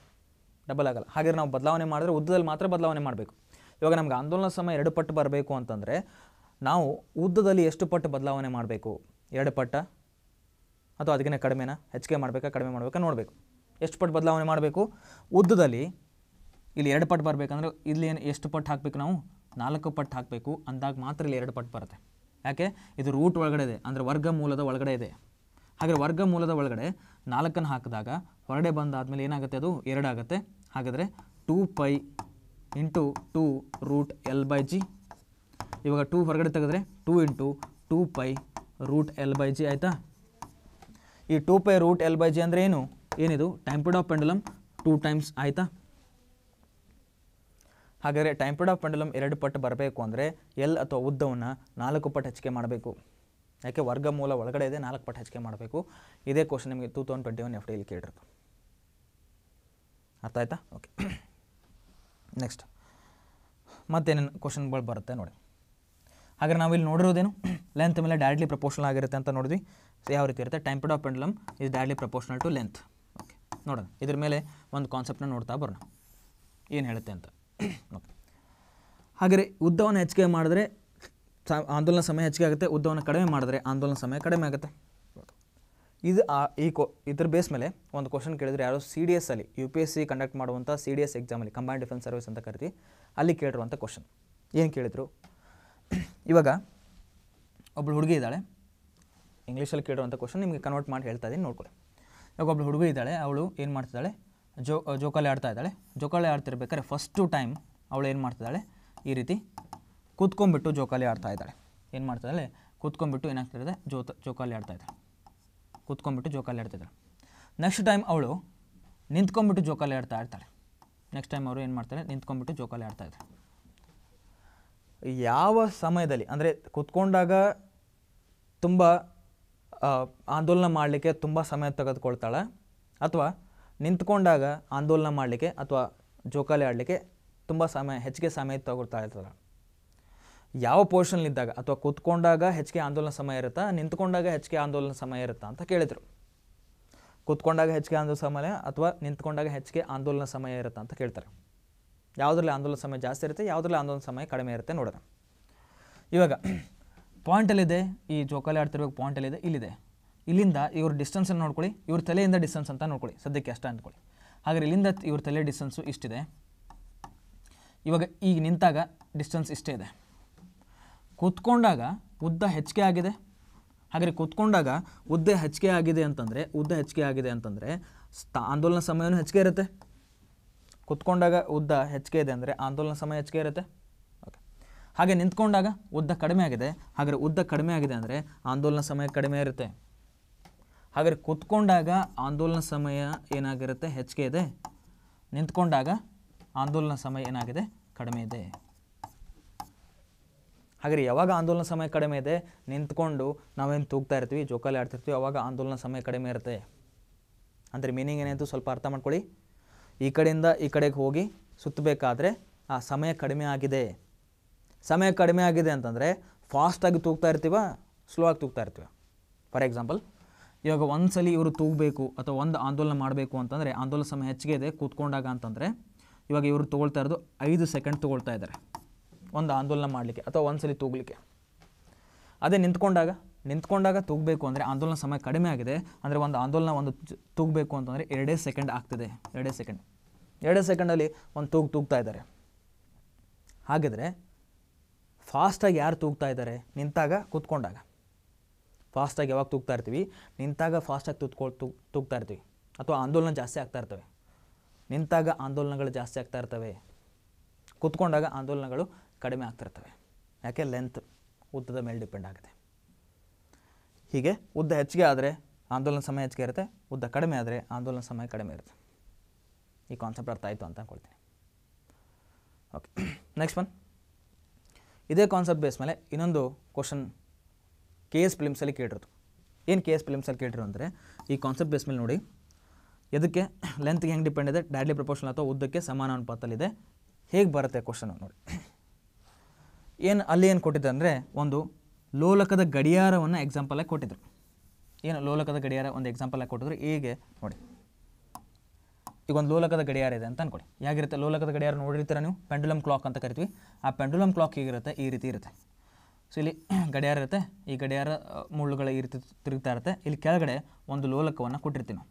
ಡಬಲ್ ಆಗಲ್ಲ ಹಾಗಿದ್ರೆ ನಾವು ಬದಲಾವಣೆ ಮಾಡಿದ್ರೆ ಉದ್ದದಲ್ಲಿ ಮಾತ್ರ ಬದಲಾವಣೆ ಮಾಡಬೇಕು ಇವಾಗ ನಮ್ಗೆ ಆಂದೋಲನ ಸಮಯ ಎರಡು ಪಟ್ಟು ಬರಬೇಕು ಅಂತಂದರೆ ನಾವು ಉದ್ದದಲ್ಲಿ ಎಷ್ಟು ಪಟ್ಟು ಬದಲಾವಣೆ ಮಾಡಬೇಕು ಎರಡು ಪಟ್ಟ ಅಥವಾ ಅದಕ್ಕಿಂತ ಕಡಿಮೆನ ಹೆಚ್ಚಿಗೆ ಮಾಡಬೇಕಾ ಕಡಿಮೆ ಮಾಡಬೇಕಾ ನೋಡಬೇಕು ಎಷ್ಟು ಪಟ್ಟು ಬದಲಾವಣೆ ಮಾಡಬೇಕು ಉದ್ದದಲ್ಲಿ ಇಲ್ಲಿ ಎರಡು ಪಟ್ಟು ಬರಬೇಕಂದ್ರೆ ಇಲ್ಲಿ ಏನು ಎಷ್ಟು ಪಟ್ಟು ಹಾಕಬೇಕು ನಾವು ನಾಲ್ಕು ಪಟ್ಟು ಹಾಕಬೇಕು ಅಂದಾಗ ಮಾತ್ರ ಇಲ್ಲಿ ಎರಡು ಪಟ್ಟು ಬರುತ್ತೆ ಯಾಕೆ ಇದು ರೂಟ್ ಒಳಗಡೆ ಇದೆ ಅಂದರೆ ವರ್ಗ ಮೂಲದ ಒಳಗಡೆ ಇದೆ ಹಾಗೆ ವರ್ಗ ಮೂಲದ ಒಳಗಡೆ ನಾಲ್ಕನ್ನು ಹಾಕಿದಾಗ ಹೊರಗಡೆ ಬಂದಾದ ಮೇಲೆ ಏನಾಗುತ್ತೆ ಅದು ಎರಡಾಗುತ್ತೆ ಹಾಗಾದರೆ two pi into two root L by G ಇವಾಗ ಟೂ ಹೊರಗಡೆ ತೆಗೆದ್ರೆ two into two pi root L by G ಆಯಿತಾ ಈ two pi root L by G ಅಂದರೆ ಏನು ಏನಿದು time of pendulum two times ಆಯಿತಾ ಹಾಗಾದರೆ ಟೈಮ್ ಆಫ್ ಪೆಂಡಲಮ್ ಎರಡು ಪಟ್ಟು ಬರಬೇಕು ಅಂದರೆ ಎಲ್ ಅಥವಾ ಉದ್ದವನ್ನು ನಾಲ್ಕು ಪಟ್ಟು ಹೆಚ್ಚಿಗೆ ಮಾಡಬೇಕು ಯಾಕೆ ವರ್ಗ ಮೂಲ ಒಳಗಡೆ ಇದೆ ನಾಲ್ಕು ಪಟ್ಟು ಹೆಚ್ಚಿಗೆ ಮಾಡಬೇಕು ಇದೇ ಕ್ವಶನ್ ನಿಮಗೆ two thousand twenty one F ಡಿಲಿ ಕೇಳಿರೋದು ಅರ್ಥ ಆಯಿತಾ ಓಕೆ ನೆಕ್ಸ್ಟ್ ಮತ್ತೇನೇನು ಕ್ವಶನ್ಗಳು ಬರುತ್ತೆ ನೋಡಿ ಹಾಗಾದ್ರೆ ಇಲ್ಲಿ ನೋಡಿರೋದೇನು ಲೆಂತ್ ಮೇಲೆ ಡೈರೆಕ್ಟ್ಲಿ ಪ್ರಪೋರ್ಷನಲ್ ಆಗಿರುತ್ತೆ ಅಂತ ನೋಡಿದ್ವಿ ಯಾವ ರೀತಿ ಇರುತ್ತೆ time of pendulum is directly proportional to length okay ನೋಡೋಣ ಇದ್ರ ಮೇಲೆ ಒಂದು ಕಾನ್ಸೆಪ್ಟನ್ನ ನೋಡ್ತಾ ಬರೋಣ ಏನು ಹೇಳುತ್ತೆ ಅಂತ ಹಾಗೆಯೇ ಉದ್ದವನ್ನು ಹೆಚ್ಚಿಗೆ ಮಾಡಿದ್ರೆ ಆಂದೋಲನ ಸಮಯ ಹೆಚ್ಚಿಗೆ ಆಗುತ್ತೆ ಉದ್ದವನ್ನು ಕಡಿಮೆ ಮಾಡಿದ್ರೆ ಆಂದೋಲನ ಸಮಯ ಕಡಿಮೆ ಆಗುತ್ತೆ ಇದು ಈ ಕೋ ಇದ್ರ ಬೇಸ್ ಮೇಲೆ ಒಂದು ಕ್ವಶನ್ ಕೇಳಿದರೆ ಯಾರು ಸಿ ಡಿ ಎಸ್ ಅಲ್ಲಿ U P S C conduct ಮಾಡುವಂಥ ಸಿ ಡಿ ಎಸ್ ಎಕ್ಸಾಮಲ್ಲಿ ಕಂಬೈನ್ ಡಿಫೆನ್ಸ್ ಸರ್ವಿಸ್ ಅಂತ ಕರಿತೀವಿ ಅಲ್ಲಿ ಕೇಳಿರುವಂಥ ಕ್ವಶನ್ ಏನು ಕೇಳಿದರು ಇವಾಗ ಒಬ್ಬಳು ಹುಡುಗಿ ಇದ್ದಾಳೆ ಇಂಗ್ಲೀಷಲ್ಲಿ ಕೇಳಿರುವಂಥ ಕ್ವಶನ್ ನಿಮಗೆ ಕನ್ವರ್ಟ್ ಮಾಡಿ ಹೇಳ್ತಾ ಇದ್ದೀನಿ ನೋಡ್ಕೊಳ್ಳಿ ಇವಾಗ ಒಬ್ಬಳು ಹುಡುಗಿ ಇದ್ದಾಳೆ ಅವಳು ಏನು ಮಾಡ್ತಿದ್ದಾಳೆ ಜೋ ಜೋಕಾಲಿ ಆಡ್ತಾ ಇದ್ದಾಳೆ ಜೋಕಾಲಿ ಆಡ್ತಿರ್ಬೇಕಾದ್ರೆ ಫಸ್ಟು ಟೈಮ್ ಅವಳು ಏನು ಮಾಡ್ತಿದ್ದಾಳೆ ಈ ರೀತಿ ಕೂತ್ಕೊಂಡ್ಬಿಟ್ಟು ಜೋಕಾಲಿ ಆಡ್ತಾ ಇದ್ದಾಳೆ ಏನು ಮಾಡ್ತಾ ಇದ್ದಾಳೆ ಕೂತ್ಕೊಂಡ್ಬಿಟ್ಟು ಏನಾಗ್ತಿದೆ ಜೋತ ಜೋಕಾಲಿ ಆಡ್ತಾ ಇದ್ದಾಳೆ ಕೂತ್ಕೊಂಡ್ಬಿಟ್ಟು ಜೋಕಾಲಿ ಆಡ್ತಾ ಇದ್ದಾಳೆ ನೆಕ್ಸ್ಟ್ ಟೈಮ್ ಅವಳು ನಿಂತ್ಕೊಂಡ್ಬಿಟ್ಟು ಜೋಕಾಲಿ ಆಡ್ತಾ ಇರ್ತಾಳೆ ನೆಕ್ಸ್ಟ್ ಟೈಮ್ ಅವರು ಏನು ಮಾಡ್ತಾರೆ ನಿಂತ್ಕೊಂಡ್ಬಿಟ್ಟು ಜೋಕಾಲಿ ಆಡ್ತಾ ಇದ್ದಾರೆ ಯಾವ ಸಮಯದಲ್ಲಿ ಅಂದರೆ ಕೂತ್ಕೊಂಡಾಗ ತುಂಬ ಆಂದೋಲನ ಮಾಡಲಿಕ್ಕೆ ತುಂಬ ಸಮಯ ತೆಗೆದುಕೊಳ್ತಾಳೆ ಅಥವಾ ನಿಂತ್ಕೊಂಡಾಗ ಆಂದೋಲನ ಮಾಡಲಿಕ್ಕೆ ಅಥವಾ ಜೋಕಾಲಿ ಆಡಲಿಕ್ಕೆ ತುಂಬ ಸಮಯ ಹೆಚ್ಚಿಗೆ ಸಮಯ ತಗೊಳ್ತಾ ಇರ್ತದೆ ಯಾವ ಪೊಸಿಷನ್ಲಿದ್ದಾಗ ಅಥವಾ ಕೂತ್ಕೊಂಡಾಗ ಹೆಚ್ಚಿಗೆ ಆಂದೋಲನ ಸಮಯ ಇರುತ್ತಾ ನಿಂತ್ಕೊಂಡಾಗ ಹೆಚ್ಚಿಗೆ ಆಂದೋಲನ ಸಮಯ ಇರುತ್ತಾ ಅಂತ ಕೇಳಿದರು ಕೂತ್ಕೊಂಡಾಗ ಹೆಚ್ಚಿಗೆ ಆಂದೋಲನ ಸಮಯ ಅಥವಾ ನಿಂತ್ಕೊಂಡಾಗ ಹೆಚ್ಚಿಗೆ ಆಂದೋಲನ ಸಮಯ ಇರುತ್ತಾ ಅಂತ ಕೇಳ್ತಾರೆ ಯಾವುದ್ರಲ್ಲಿ ಆಂದೋಲನ ಸಮಯ ಜಾಸ್ತಿ ಇರುತ್ತೆ ಯಾವುದ್ರಲ್ಲಿ ಆಂದೋಲನ ಸಮಯ ಕಡಿಮೆ ಇರುತ್ತೆ ನೋಡೋಣ ಇವಾಗ ಪಾಯಿಂಟಲ್ಲಿದೆ ಈ ಜೋಕಾಲಿ ಆಡ್ತಿರ್ಬೇಕು ಪಾಯಿಂಟಲ್ಲಿದೆ ಇಲ್ಲಿದೆ ಇಲ್ಲಿಂದ ಇವ್ರ ಡಿಸ್ಟೆನ್ಸನ್ನು ನೋಡ್ಕೊಳ್ಳಿ ಇವ್ರ ತಲೆಯಿಂದ ಡಿಸ್ಟೆನ್ಸ್ ಅಂತ ನೋಡ್ಕೊಳ್ಳಿ ಸದ್ಯಕ್ಕೆ ಅಷ್ಟ ಅಂದ್ಕೊಳ್ಳಿ ಹಾಗಾದ್ರೆ ಇಲ್ಲಿಂದ ಇವ್ರ ತಲೆ ಡಿಸ್ಟೆನ್ಸು ಇಷ್ಟಿದೆ ಇವಾಗ ಈಗ ನಿಂತಾಗ ಡಿಸ್ಟೆನ್ಸ್ ಇಷ್ಟೇ ಇದೆ ಕೂತ್ಕೊಂಡಾಗ ಉದ್ದ ಹೆಚ್ಚಿಗೆ ಆಗಿದೆ ಹಾಗೆ ಕೂತ್ಕೊಂಡಾಗ ಉದ್ದ ಹೆಚ್ಚಿಗೆ ಆಗಿದೆ ಅಂತಂದರೆ ಉದ್ದ ಹೆಚ್ಚಿಗೆ ಆಗಿದೆ ಅಂತಂದರೆ ಆಂದೋಲನ ಸಮಯನೂ ಹೆಚ್ಚಿಗೆ ಇರುತ್ತೆ ಕೂತ್ಕೊಂಡಾಗ ಉದ್ದ ಹೆಚ್ಚಿಗೆ ಇದೆ ಅಂದರೆ ಆಂದೋಲನ ಸಮಯ ಹೆಚ್ಚಿಗೆ ಇರುತ್ತೆ ಓಕೆ ಹಾಗೆ ನಿಂತ್ಕೊಂಡಾಗ ಉದ್ದ ಕಡಿಮೆ ಆಗಿದೆ ಹಾಗೆ ಉದ್ದ ಕಡಿಮೆ ಆಗಿದೆ ಅಂದರೆ ಆಂದೋಲನ ಸಮಯ ಕಡಿಮೆ ಇರುತ್ತೆ ಹಾಗಾದ್ರೆ ಕೂತ್ಕೊಂಡಾಗ ಆಂದೋಲನ ಸಮಯ ಏನಾಗಿರುತ್ತೆ ಹೆಚ್ಚಿಗೆ ಇದೆ ನಿಂತ್ಕೊಂಡಾಗ ಆಂದೋಲನ ಸಮಯ ಏನಾಗಿದೆ ಕಡಿಮೆ ಇದೆ ಹಾಗೆ ಯಾವಾಗ ಆಂದೋಲನ ಸಮಯ ಕಡಿಮೆ ಇದೆ ನಿಂತ್ಕೊಂಡು ನಾವೇನು ತೂಗ್ತಾ ಇರ್ತೀವಿ ಜೋಕಾಲಿ ಆಡ್ತಿರ್ತೀವಿ ಅವಾಗ ಆಂದೋಲನ ಸಮಯ ಕಡಿಮೆ ಇರುತ್ತೆ ಅಂದರೆ ಮೀನಿಂಗ್ ಏನಾಯಿತು ಸ್ವಲ್ಪ ಅರ್ಥ ಮಾಡ್ಕೊಳ್ಳಿ ಈ ಕಡೆಯಿಂದ ಈ ಕಡೆಗೆ ಹೋಗಿ ಸುತ್ತಬೇಕಾದ್ರೆ ಆ ಸಮಯ ಕಡಿಮೆ ಆಗಿದೆ ಸಮಯ ಕಡಿಮೆ ಆಗಿದೆ ಅಂತಂದರೆ ಫಾಸ್ಟಾಗಿ ತೂಗ್ತಾ ಇರ್ತೀವ ಸ್ಲೋ ಆಗಿ ತೂಗ್ತಾ ಇರ್ತೀವ ಫಾರ್ ಎಕ್ಸಾಂಪಲ್ ಇವಾಗ ಒಂದು ಸಲ ಇವರು ತೂಗಬೇಕು ಅಥವಾ ಒಂದು ಆಂದೋಲನ ಮಾಡಬೇಕು ಅಂತಂದರೆ ಆಂದೋಲನ ಸಮಯ ಹೆಚ್ಚಿಗೆ ಇದೆ ಕೂತ್ಕೊಂಡಾಗ ಅಂತಂದರೆ ಇವಾಗ ಇವರು ತೊಗೊಳ್ತಾ ಇರೋದು ಐದು ಸೆಕೆಂಡ್ ತೊಗೊಳ್ತಾ ಇದ್ದಾರೆ ಒಂದು ಆಂದೋಲನ ಮಾಡಲಿಕ್ಕೆ ಅಥವಾ ಒಂದು ಸಲ ತೂಗಲಿಕ್ಕೆ ಅದೇ ನಿಂತ್ಕೊಂಡಾಗ ನಿಂತ್ಕೊಂಡಾಗ ತೂಗಬೇಕು ಅಂದರೆ ಆಂದೋಲನ ಸಮಯ ಕಡಿಮೆ ಆಗಿದೆ ಅಂದರೆ ಒಂದು ಆಂದೋಲನ ಒಂದು ತೂಗಬೇಕು ಅಂತಂದರೆ ಎರಡೇ ಸೆಕೆಂಡ್ ಆಗ್ತಿದೆ ಎರಡೇ ಸೆಕೆಂಡ್ ಎರಡೇ ಸೆಕೆಂಡಲ್ಲಿ ಒಂದು ತೂಗು ತೂಗ್ತಾ ಇದ್ದಾರೆ ಹಾಗಿದ್ರೆ ಫಾಸ್ಟಾಗಿ ಯಾರು ತೂಗ್ತಾ ಇದ್ದಾರೆ ನಿಂತಾಗ ಕೂತ್ಕೊಂಡಾಗ ಫಾಸ್ಟಾಗಿ ಯಾವಾಗ ತೂಗ್ತಾ ಇರ್ತೀವಿ ನಿಂತಾಗ ಫಾಸ್ಟಾಗಿ ತೂತ್ಕೊಳ್ ತೂ ತೂಗ್ತಾ ಇರ್ತೀವಿ ಅಥವಾ ಆಂದೋಲನ ಜಾಸ್ತಿ ಆಗ್ತಾ ಇರ್ತವೆ ನಿಂತಾಗ ಆಂದೋಲನಗಳು ಜಾಸ್ತಿ ಆಗ್ತಾ ಇರ್ತವೆ ಕೂತ್ಕೊಂಡಾಗ ಆಂದೋಲನಗಳು ಕಡಿಮೆ ಆಗ್ತಿರ್ತವೆ ಯಾಕೆ ಲೆಂತ್ ಉದ್ದದ ಮೇಲೆ ಡಿಪೆಂಡ್ ಆಗುತ್ತೆ ಹೀಗೆ ಉದ್ದ ಹೆಚ್ಚಿಗೆ ಆದರೆ ಆಂದೋಲನ ಸಮಯ ಹೆಚ್ಚಿಗೆ ಇರುತ್ತೆ ಉದ್ದ ಕಡಿಮೆ ಆದರೆ ಆಂದೋಲನ ಸಮಯ ಕಡಿಮೆ ಇರುತ್ತೆ ಈ ಕಾನ್ಸೆಪ್ಟ್ ಅರ್ಥ ಆಯಿತು ಅಂತ ಅಂದ್ಕೊಳ್ತೀನಿ ಓಕೆ ನೆಕ್ಸ್ಟ್ ಒನ್ ಇದೇ ಕಾನ್ಸೆಪ್ಟ್ ಬೇಸ್ ಮೇಲೆ ಇನ್ನೊಂದು ಕ್ವಶನ್ ಕೆ ಎಸ್ ಫಿಲಿಮ್ಸಲ್ಲಿ ಕೇಳಿರೋದು ಏನು ಕೆ ಎಸ್ ಫಿಲಿಮ್ಸಲ್ಲಿ ಕೇಳಿರೋ ಅಂದರೆ ಈ ಕಾನ್ಸೆಪ್ಟ್ ಬೇಸ್ ಮೇಲೆ ನೋಡಿ ಎದಕ್ಕೆ ಲೆಂತ್ಗೆ ಹೆಂಗೆ ಡಿಪೆಂಡ್ ಇದೆ ಡ್ಯಾಡ್ಲಿ ಪ್ರಪೋರ್ಷನ್ ಅಥವಾ ಉದ್ದಕ್ಕೆ ಸಮಾನ ಅನುಪಾತದಲ್ಲಿದೆ ಹೇಗೆ ಬರುತ್ತೆ ಕ್ವಶನ್ ನೋಡಿ ಏನು ಅಲ್ಲಿ ಏನು ಕೊಟ್ಟಿದ್ದೆ ಅಂದರೆ ಒಂದು ಲೋಲಕದ ಗಡಿಯಾರವನ್ನು ಎಕ್ಸಾಂಪಲಾಗಿ ಕೊಟ್ಟಿದ್ರು ಏನು ಲೋಲಕದ ಗಡಿಯಾರ ಒಂದು ಎಕ್ಸಾಂಪಲಾಗಿ ಕೊಟ್ಟಿದ್ರು ಹೀಗೆ ನೋಡಿ ಈಗ ಒಂದು ಲೋಲಕದ ಗಡಿಯಾರ ಇದೆ ಅಂತ ಅಂದ್ಕೊಳ್ಳಿ ಹೇಗಿರುತ್ತೆ ಲೋಲಕದ ಗಡಿಯಾರ ನೋಡಿರ್ತೀರ ನೀವು ಪೆಂಡುಲಮ್ ಕ್ಲಾಕ್ ಅಂತ ಕರಿತೀವಿ ಆ ಪೆಂಡುಲಮ್ ಕ್ಲಾಕ್ ಹೇಗಿರುತ್ತೆ ಈ ರೀತಿ ಇರುತ್ತೆ ಸೊ ಇಲ್ಲಿ ಗಡಿಯಾರ ಇರುತ್ತೆ ಈ ಗಡಿಯಾರ ಮುಳ್ಳುಗಳ ಈ ರೀತಿ ತಿರುಗ್ತಾ ಇರುತ್ತೆ ಇಲ್ಲಿ ಕೆಳಗಡೆ ಒಂದು ಲೋಲಕವನ್ನು ಕೊಟ್ಟಿರ್ತೀವಿ ನಾವು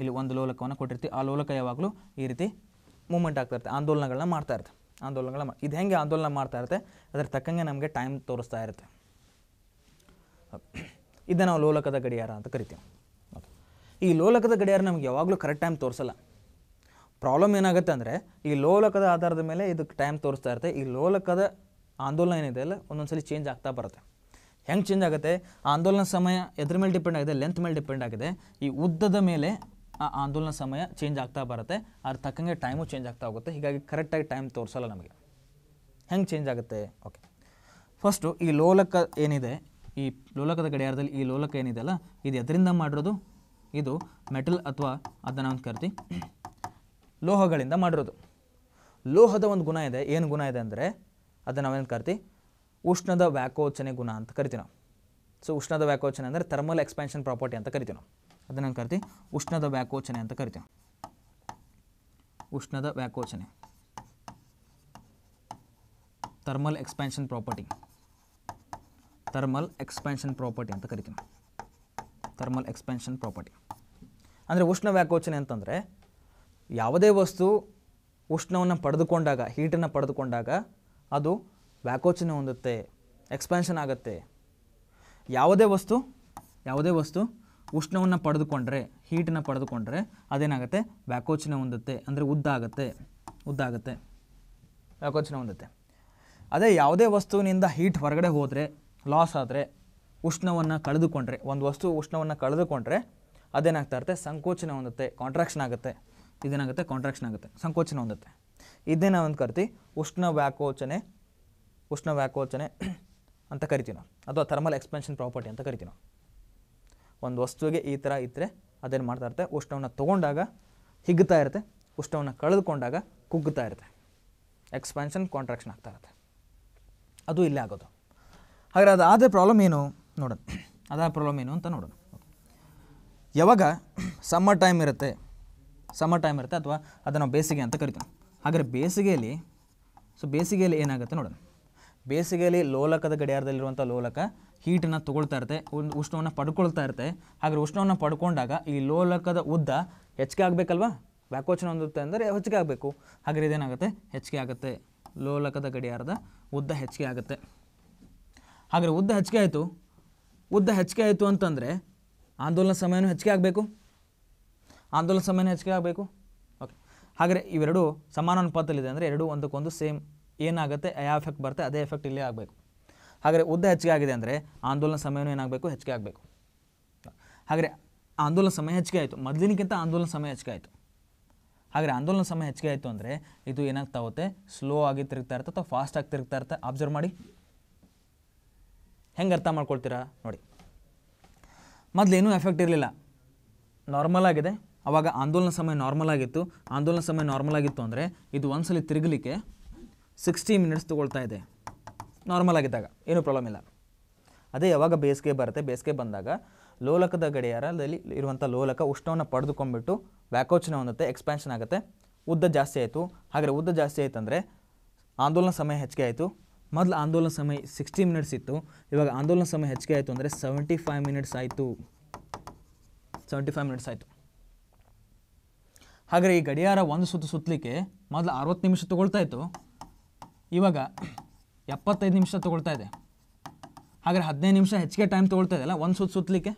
ಇಲ್ಲಿ ಒಂದು ಲೋಲಕವನ್ನು ಕೊಟ್ಟಿರ್ತೀವಿ ಆ ಲೋಲಕ ಯಾವಾಗಲೂ ಈ ರೀತಿ ಮೂಮೆಂಟ್ ಆಗ್ತಾ ಇರುತ್ತೆ ಆಂದೋಲನಗಳನ್ನ ಮಾಡ್ತಾ ಇರುತ್ತೆ ಆಂದೋಲನಗಳ ಇದು ಹೆಂಗೆ ಆಂದೋಲನ ಮಾಡ್ತಾ ಇರುತ್ತೆ ಅದರ ತಕ್ಕಂಗೆ ನಮಗೆ ಟೈಮ್ ತೋರಿಸ್ತಾ ಇರುತ್ತೆ ಇದನ್ನು ನಾವು ಲೋಲಕದ ಗಡಿಯಾರ ಅಂತ ಕರಿತೀವಿ ಓಕೆ ಈ ಲೋಲಕದ ಗಡಿಯಾರ ನಮಗೆ ಯಾವಾಗಲೂ ಕರೆಕ್ಟ್ ಟೈಮ್ ತೋರಿಸಲ್ಲ ಪ್ರಾಬ್ಲಮ್ ಏನಾಗುತ್ತೆ ಅಂದರೆ ಈ ಲೋಲಕದ ಆಧಾರದ ಮೇಲೆ ಇದಕ್ಕೆ ಟೈಮ್ ತೋರಿಸ್ತಾ ಇರುತ್ತೆ ಈ ಲೋಲಕದ ಆಂದೋಲನ ಏನಿದೆ ಅಲ್ಲ ಒಂದೊಂದು ಚೇಂಜ್ ಆಗ್ತಾ ಬರುತ್ತೆ ಹೆಂಗೆ ಚೇಂಜ್ ಆಗುತ್ತೆ ಆಂದೋಲನ ಸಮಯ ಎದ್ರ ಮೇಲೆ ಡಿಪೆಂಡ್ ಆಗಿದೆ ಲೆಂತ್ ಮೇಲೆ ಡಿಪೆಂಡ್ ಆಗಿದೆ ಈ ಉದ್ದದ ಮೇಲೆ ಆ ಆಂದೋಲನ ಸಮಯ ಚೇಂಜ್ ಆಗ್ತಾ ಬರುತ್ತೆ ಅದ್ರ ತಕ್ಕಂಗೆ ಟೈಮು ಚೇಂಜ್ ಆಗ್ತಾ ಹೋಗುತ್ತೆ ಹೀಗಾಗಿ ಕರೆಕ್ಟಾಗಿ ಟೈಮ್ ತೋರಿಸಲ್ಲ ನಮಗೆ ಹೆಂಗೆ ಚೇಂಜ್ ಆಗುತ್ತೆ ಓಕೆ ಫಸ್ಟು ಈ ಲೋಲಕ ಏನಿದೆ ಈ ಲೋಲಕದ ಗಡಿಯಾರದಲ್ಲಿ ಈ ಲೋಲಕ ಏನಿದೆ ಅಲ್ಲ ಇದು ಎದರಿಂದ ಮಾಡಿರೋದು ಇದು ಮೆಟಲ್ ಅಥವಾ ಅದನ್ನು ಒಂದು ಕರ್ತಿ ಲೋಹಗಳಿಂದ ಮಾಡಿರೋದು ಲೋಹದ ಒಂದು ಗುಣ ಇದೆ ಏನು ಗುಣ ಇದೆ ಅಂದರೆ ಅದನ್ನು ನಾವೇನು ಕರಿತೀವಿ ಉಷ್ಣದ ವ್ಯಾಕೋಚನೆ ಗುಣ ಅಂತ ಕರಿತೀವಿ ನಾವು ಸೊ ಉಷ್ಣದ ವ್ಯಾಕೋಚನೆ ಅಂದರೆ ಥರ್ಮಲ್ ಎಕ್ಸ್ಪ್ಯಾನ್ಷನ್ ಪ್ರಾಪರ್ಟಿ ಅಂತ ಕರಿತೀವಿ ನಾವು ಅದನ್ನು ಕರಿತೀವಿ ಉಷ್ಣದ ವ್ಯಾಕೋಚನೆ ಅಂತ ಕರಿತೀವಿ ಉಷ್ಣದ ವ್ಯಾಕೋಚನೆ thermal expansion property thermal expansion property ಅಂತ ಕರಿತೀವಿ ಥರ್ಮಲ್ ಎಕ್ಸ್ಪ್ಯಾನ್ಷನ್ ಪ್ರಾಪರ್ಟಿ ಅಂದರೆ ಉಷ್ಣ ವ್ಯಾಕೋಚನೆ ಅಂತಂದರೆ ಯಾವುದೇ ವಸ್ತು ಉಷ್ಣವನ್ನು ಪಡೆದುಕೊಂಡಾಗ ಹೀಟನ್ನು ಪಡೆದುಕೊಂಡಾಗ ಅದು ವ್ಯಾಕೋಚನೆ ಹೊಂದುತ್ತೆ ಎಕ್ಸ್ಪ್ಯಾನ್ಷನ್ ಆಗುತ್ತೆ ಯಾವುದೇ ವಸ್ತು ಯಾವುದೇ ವಸ್ತು ಉಷ್ಣವನ್ನು ಪಡೆದುಕೊಂಡ್ರೆ ಹೀಟನ್ನು ಪಡೆದುಕೊಂಡ್ರೆ ಅದೇನಾಗುತ್ತೆ ವ್ಯಾಕೋಚನೆ ಹೊಂದುತ್ತೆ ಅಂದರೆ ಉದ್ದ ಆಗುತ್ತೆ ಉದ್ದ ಆಗುತ್ತೆ ವ್ಯಾಕೋಚನೆ ಹೊಂದುತ್ತೆ ಅದೇ ಯಾವುದೇ ವಸ್ತುವಿನಿಂದ ಹೀಟ್ ಹೊರಗಡೆ ಹೋದರೆ ಲಾಸ್ ಆದರೆ ಉಷ್ಣವನ್ನು ಕಳೆದುಕೊಂಡ್ರೆ ಒಂದು ವಸ್ತು ಉಷ್ಣವನ್ನು ಕಳೆದುಕೊಂಡ್ರೆ ಅದೇನಾಗ್ತಾ ಇರುತ್ತೆ ಸಂಕೋಚನ ಹೊಂದುತ್ತೆ ಕಾಂಟ್ರಾಕ್ಷನ್ ಆಗುತ್ತೆ ಇದೇನಾಗುತ್ತೆ ಕಾಂಟ್ರಾಕ್ಷನ್ ಆಗುತ್ತೆ ಸಂಕೋಚನ ಹೊಂದುತ್ತೆ ಇದನ್ನೇ ನಾವೊಂದು ಕರಿತೀವಿ ಉಷ್ಣ ವ್ಯಾಕೋಚನೆ ಉಷ್ಣ ವ್ಯಾಕೋಚನೆ ಅಂತ ಕರಿತೀವಿ ನಾವು ಅಥವಾ ಥರ್ಮಲ್ ಎಕ್ಸ್ಪೆನ್ಷನ್ ಪ್ರಾಪರ್ಟಿ ಅಂತ ಕರಿತೀವಿ ನಾವು ಒಂದು ವಸ್ತುವಿಗೆ ಈ ಥರ ಇದ್ದರೆ ಅದೇನು ಮಾಡ್ತಾ ಇರುತ್ತೆ ಉಷ್ಣವನ್ನು ತೊಗೊಂಡಾಗ ಹಿಗ್ತಾ ಇರುತ್ತೆ ಉಷ್ಣವನ್ನು ಕಳೆದುಕೊಂಡಾಗ ಕುಗ್ಗುತ್ತಾ ಇರುತ್ತೆ ಎಕ್ಸ್ಪೆನ್ಷನ್ ಕಾಂಟ್ರಾಕ್ಷನ್ ಆಗ್ತಾ ಇರುತ್ತೆ ಅದು ಇಲ್ಲೇ ಆಗೋದು ಹಾಗಾದ್ರೆ ಅದಾದ ಪ್ರಾಬ್ಲಮ್ ಏನು ನೋಡೋಣ ಅದಾದ ಪ್ರಾಬ್ಲಮ್ ಏನು ಅಂತ ನೋಡೋಣ ಯಾವಾಗ ಸಮ್ಮರ್ ಟೈಮ್ ಇರುತ್ತೆ ಸಮ್ಮರ್ ಟೈಮ್ ಇರುತ್ತೆ ಅಥವಾ ಅದನ್ನು ಬೇಸಿಗೆ ಅಂತ ಕರಿತೀವಿ ಹಾಗಾದರೆ ಬೇಸಿಗೆಯಲ್ಲಿ ಸೊ ಬೇಸಿಗೆಯಲ್ಲಿ ಏನಾಗುತ್ತೆ ನೋಡೋಣ ಬೇಸಿಗೆಯಲ್ಲಿ ಲೋಲಕದ ಗಡಿಯಾರದಲ್ಲಿರುವಂಥ ಲೋಲಕ ಹೀಟನ್ನು ತೊಗೊಳ್ತಾ ಇರುತ್ತೆ ಉಷ್ಣವನ್ನು ಪಡ್ಕೊಳ್ತಾ ಇರುತ್ತೆ ಹಾಗಾದ್ರೆ ಉಷ್ಣವನ್ನು ಪಡ್ಕೊಂಡಾಗ ಈ ಲೋಲಕದ ಉದ್ದ ಹೆಚ್ಚಿಗೆ ಆಗಬೇಕಲ್ವಾ ವ್ಯಾಕೋಚನ ಹೊಂದುತ್ತೆ ಅಂದರೆ ಹೆಚ್ಚಿಗೆ ಆಗಬೇಕು ಹಾಗಾದ್ರೆ ಇದೇನಾಗುತ್ತೆ ಹೆಚ್ಚಿಗೆ ಆಗುತ್ತೆ ಲೋಲಕದ ಗಡಿಯಾರದ ಉದ್ದ ಹೆಚ್ಚಿಗೆ ಆಗುತ್ತೆ ಹಾಗ್ರೆ ಉದ್ದ ಹೆಚ್ಚಿಗೆ ಆಯಿತು ಉದ್ದ ಹೆಚ್ಚಿಗೆ ಆಯಿತು ಅಂತಂದರೆ ಆಂದೋಲನ ಸಮಯನೂ ಹೆಚ್ಚಿಗೆ ಆಗಬೇಕು ಆಂದೋಲನ ಸಮಯನೂ ಹೆಚ್ಚಿಗೆ ಆಗಬೇಕು ಹಾಗೆ ಇವೆರಡು ಸಮಾನ ಅನುಪಾತದಲ್ಲಿದೆ ಅಂದರೆ ಎರಡು ಒಂದಕ್ಕೊಂದು ಸೇಮ್ ಏನಾಗುತ್ತೆ ಯಾವ ಎಫೆಕ್ಟ್ ಬರುತ್ತೆ ಅದೇ ಎಫೆಕ್ಟ್ ಇಲ್ಲೇ ಆಗಬೇಕು ಹಾಗಾದರೆ ಉದ್ದ ಹೆಚ್ಚಿಗೆ ಆಗಿದೆ ಅಂದರೆ ಆಂದೋಲನ ಸಮಯನೂ ಏನಾಗಬೇಕು ಹೆಚ್ಚಿಗೆ ಆಗಬೇಕು ಹಾಗರೆ ಆಂದೋಲನ ಸಮಯ ಹೆಚ್ಚಿಗೆ ಆಯಿತು ಮೊದಲಿನಕ್ಕಿಂತ ಆಂದೋಲನ ಸಮಯ ಹೆಚ್ಚಿಗೆ ಆಯಿತು ಹಾಗಾದರೆ ಆಂದೋಲನ ಸಮಯ ಹೆಚ್ಚಿಗೆ ಆಯಿತು ಅಂದರೆ ಇದು ಏನಾಗ್ತಾ ಹೋಗುತ್ತೆ ಸ್ಲೋ ಆಗಿ ತಿರುಗ್ತಾ ಇರುತ್ತೆ ಅಥವಾ ಫಾಸ್ಟ್ ಆಗಿ ತಿರುಗ್ತಾ ಇರುತ್ತೆ ಅಬ್ಸರ್ವ್ ಮಾಡಿ ಹೆಂಗೆ ಅರ್ಥ ಮಾಡ್ಕೊಳ್ತೀರಾ ನೋಡಿ ಏನೂ ಎಫೆಕ್ಟ್ ಇರಲಿಲ್ಲ ನಾರ್ಮಲ್ ಆಗಿದೆ ಆವಾಗ ಆಂದೋಲನ ಸಮಯ ನಾರ್ಮಲ್ ಆಗಿತ್ತು ಆಂದೋಲನ ಸಮಯ ನಾರ್ಮಲ್ ಆಗಿತ್ತು ಅಂದರೆ ಇದು ಸಲ ತಿರುಗಲಿಕ್ಕೆ ಸಿಕ್ಸ್ಟಿ ಮಿನಿಟ್ಸ್ ತೊಗೊಳ್ತಾ ಇದೆ ನಾರ್ಮಲ್ ಆಗಿದ್ದಾಗ ಏನೂ ಪ್ರಾಬ್ಲಮ್ ಇಲ್ಲ ಅದೇ ಯಾವಾಗ ಬೇಸಿಗೆ ಬರುತ್ತೆ ಬೇಸಿಗೆ ಬಂದಾಗ ಲೋಲಕದ ಗಡಿಯಾರದಲ್ಲಿ ಇರುವಂಥ ಲೋಲಕ ಉಷ್ಣವನ್ನು ಪಡೆದುಕೊಂಡ್ಬಿಟ್ಟು ವ್ಯಾಕೋಚನ ಹೊಂದುತ್ತೆ ಎಕ್ಸ್ಪ್ಯಾನ್ಷನ್ ಆಗುತ್ತೆ ಉದ್ದ ಜಾಸ್ತಿ ಆಯಿತು ಹಾಗೆ ಉದ್ದ ಜಾಸ್ತಿ ಅಂದರೆ ಆಂದೋಲನ ಸಮಯ ಹೆಚ್ಚಿಗೆ ಆಯಿತು ಮೊದಲು ಆಂದೋಲನ ಸಮಯ ಸಿಕ್ಸ್ಟಿ ಮಿನಿಟ್ಸ್ ಇತ್ತು ಇವಾಗ ಆಂದೋಲನ ಸಮಯ ಹೆಚ್ಚಿಗೆ ಆಯಿತು ಅಂದರೆ ಸೆವೆಂಟಿ ಫೈವ್ ಮಿನಿಟ್ಸ್ ಆಯಿತು ಸೆವೆಂಟಿ ಫೈವ್ ಮಿನಿಟ್ಸ್ ಆಯಿತು ಆದರೆ ಈ ಗಡಿಯಾರ ಒಂದು ಸುತ್ತು ಸುತ್ತಲಿಕ್ಕೆ ಮೊದಲು ಅರವತ್ತು ನಿಮಿಷ ತೊಗೊಳ್ತಾ ಇತ್ತು ಇವಾಗ ಎಪ್ಪತ್ತೈದು ನಿಮಿಷ ತೊಗೊಳ್ತಾ ಇದೆ ಹಾಗಾದ್ರೆ ಹದಿನೈದು ನಿಮಿಷ ಹೆಚ್ಚಿಗೆ ಟೈಮ್ ತೊಗೊಳ್ತಾ ಇದೆಯಲ್ಲ ಒಂದು ಸುತ್ತು ಸುತ್ತಲಿಕ್ಕೆ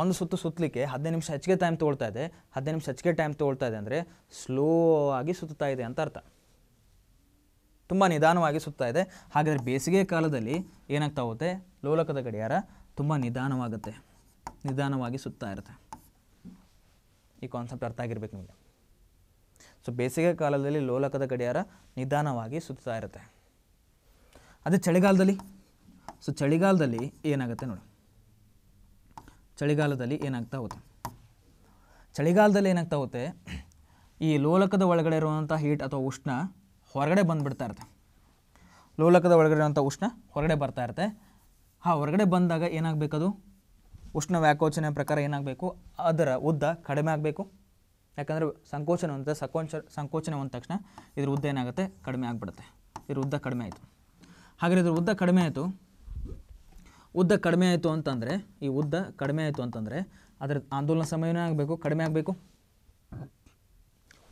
ಒಂದು ಸುತ್ತು ಸುತ್ತಲಿಕ್ಕೆ ಹದಿನೈದು ನಿಮಿಷ ಹೆಚ್ಚಿಗೆ ಟೈಮ್ ತೊಗೊಳ್ತಾ ಇದೆ ಹದಿನೈದು ನಿಮಿಷ ಹೆಚ್ಚಿಗೆ ಟೈಮ್ ತೊಗೊಳ್ತಾ ಇದೆ ಅಂದರೆ ಸ್ಲೋ ಆಗಿ ಸುತ್ತಾ ಇದೆ ಅಂತ ಅರ್ಥ ತುಂಬ ನಿಧಾನವಾಗಿ ಸುತ್ತಾ ಇದೆ ಹಾಗಾದರೆ ಬೇಸಿಗೆ ಕಾಲದಲ್ಲಿ ಏನಾಗ್ತಾ ಹೋಗುತ್ತೆ ಲೋಲಕದ ಗಡಿಯಾರ ತುಂಬ ನಿಧಾನವಾಗುತ್ತೆ ನಿಧಾನವಾಗಿ ಸುತ್ತಾ ಇರುತ್ತೆ ಈ ಕಾನ್ಸೆಪ್ಟ್ ಅರ್ಥ ಆಗಿರ್ಬೇಕು ನಿಮಗೆ ಸೊ ಬೇಸಿಗೆ ಕಾಲದಲ್ಲಿ ಲೋಲಕದ ಗಡಿಯಾರ ನಿಧಾನವಾಗಿ ಸುತ್ತಾ ಇರುತ್ತೆ ಅದೇ ಚಳಿಗಾಲದಲ್ಲಿ ಸೊ ಚಳಿಗಾಲದಲ್ಲಿ ಏನಾಗುತ್ತೆ ನೋಡಿ ಚಳಿಗಾಲದಲ್ಲಿ ಏನಾಗ್ತಾ ಹೋಗುತ್ತೆ ಚಳಿಗಾಲದಲ್ಲಿ ಏನಾಗ್ತಾ ಹೋಗುತ್ತೆ ಈ ಲೋಲಕದ ಒಳಗಡೆ ಇರುವಂಥ ಹೀಟ್ ಅಥವಾ ಉಷ್ಣ ಹೊರಗಡೆ ಬಂದುಬಿಡ್ತಾ ಇರುತ್ತೆ ಲೋಲಕದ ಒಳಗಡೆ ಇರುವಂಥ ಉಷ್ಣ ಹೊರಗಡೆ ಬರ್ತಾ ಇರುತ್ತೆ ಆ ಹೊರಗಡೆ ಬಂದಾಗ ಏನಾಗಬೇಕದು ಉಷ್ಣ ವ್ಯಾಕೋಚನೆ ಪ್ರಕಾರ ಏನಾಗಬೇಕು ಅದರ ಉದ್ದ ಕಡಿಮೆ ಆಗಬೇಕು ಯಾಕಂದರೆ ಸಂಕೋಚನ ಅಂತ ಸಕೋಚ ಸಂಕೋಚನೆ ಅಂದ ತಕ್ಷಣ ಇದ್ರ ಉದ್ದ ಏನಾಗುತ್ತೆ ಕಡಿಮೆ ಆಗಿಬಿಡುತ್ತೆ ಇದ್ರ ಉದ್ದ ಕಡಿಮೆ ಆಯಿತು ಹಾಗಾದರೆ ಇದ್ರ ಉದ್ದ ಕಡಿಮೆ ಆಯಿತು ಉದ್ದ ಕಡಿಮೆ ಆಯಿತು ಅಂತಂದರೆ ಈ ಉದ್ದ ಕಡಿಮೆ ಆಯಿತು ಅಂತಂದರೆ ಅದರ ಆಂದೋಲನ ಸಮಯವೇ ಆಗಬೇಕು ಕಡಿಮೆ ಆಗಬೇಕು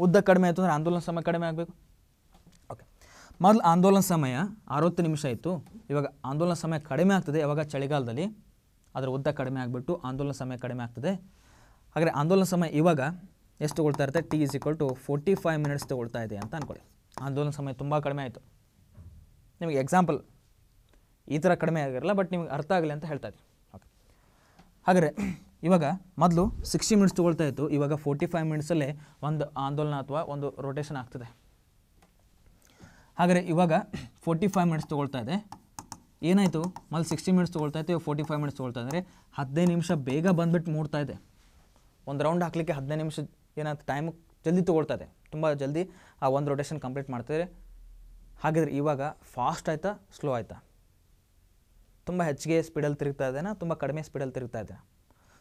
ಉದ್ದ ಕಡಿಮೆ ಆಯಿತು ಅಂದರೆ ಆಂದೋಲನ ಸಮಯ ಕಡಿಮೆ ಆಗಬೇಕು ಓಕೆ ಮೊದಲು ಆಂದೋಲನ ಸಮಯ ಅರವತ್ತು ನಿಮಿಷ ಇತ್ತು ಇವಾಗ ಆಂದೋಲನ ಸಮಯ ಕಡಿಮೆ ಆಗ್ತದೆ ಯಾವಾಗ ಚಳಿಗಾಲದಲ್ಲಿ ಅದರ ಉದ್ದ ಕಡಿಮೆ ಆಗಿಬಿಟ್ಟು ಆಂದೋಲನ ಸಮಯ ಕಡಿಮೆ ಆಗ್ತದೆ ಹಾಗೆ ಆಂದೋಲನ ಸಮಯ ಇವಾಗ ಎಷ್ಟು ತಗೊಳ್ತಾ ಇರುತ್ತೆ T is equal to forty five minutes ತೊಗೊಳ್ತಾ ಇದೆ ಅಂತ ಅಂದ್ಕೊಳ್ಳಿ ಆಂದೋಲನ ಸಮಯ ತುಂಬ ಕಡಿಮೆ ಆಯಿತು ನಿಮಗೆ ಎಕ್ಸಾಂಪಲ್ ಈ ಥರ ಕಡಿಮೆ ಆಗಿರಲ್ಲ ಬಟ್ ನಿಮಗೆ ಅರ್ಥ ಆಗಲಿ ಅಂತ ಹೇಳ್ತಾ ಇದ್ದೀನಿ ಓಕೆ ಹಾಗರೆ ಇವಾಗ ಮೊದಲು ಸಿಕ್ಸ್ಟಿ ಮಿನಿಟ್ಸ್ ತೊಗೊಳ್ತಾ ಇತ್ತು ಇವಾಗ ಫೋರ್ಟಿ ಫೈವ್ ಮಿನಿಟ್ಸಲ್ಲೇ ಒಂದು ಆಂದೋಲನ ಅಥವಾ ಒಂದು ರೊಟೇಷನ್ ಆಗ್ತದೆ ಹಾಗರೆ ಇವಾಗ ಫೋರ್ಟಿ ಫೈವ್ ಮಿನಿಟ್ಸ್ ತೊಗೊಳ್ತಾ ಇದೆ ಏನಾಯಿತು ಮೊದಲು ಸಿಕ್ಸ್ಟಿ ಮಿನಿಟ್ಸ್ ತೊಗೊಳ್ತಾ ಇತ್ತು ಫೋರ್ಟಿ ಫೈವ್ ಮಿನಿಟ್ಸ್ ತೊಗೊಳ್ತಾ ಅಂದರೆ ಹದಿನೈದು ನಿಮಿಷ ಬೇಗ ಬಂದುಬಿಟ್ಟು ಮೂಡ್ತಾ ಇದೆ ಒಂದು ರೌಂಡ್ ಹಾಕಲಿಕ್ಕೆ ಹದಿನೈದು ನಿಮಿಷ ಏನಾಯ್ತು ಟೈಮ್ ಜಲ್ದಿ ತೊಗೊಳ್ತಾ ಇದೆ ತುಂಬ ಜಲ್ದಿ ಆ ಒಂದು ರೊಟೇಷನ್ ಕಂಪ್ಲೀಟ್ ಮಾಡ್ತಿದ್ರೆ ಹಾಗಿದ್ರೆ ಇವಾಗ ಫಾಸ್ಟ್ ಆಯಿತಾ ಸ್ಲೋ ಆಯಿತಾ ತುಂಬ ಹೆಚ್ಚಿಗೆ ಸ್ಪೀಡಲ್ಲಿ ತಿರುಗ್ತಾ ಇದೆನಾ ತುಂಬ ಕಡಿಮೆ ಸ್ಪೀಡಲ್ಲಿ ತಿರುಗ್ತಾ ಇದೆ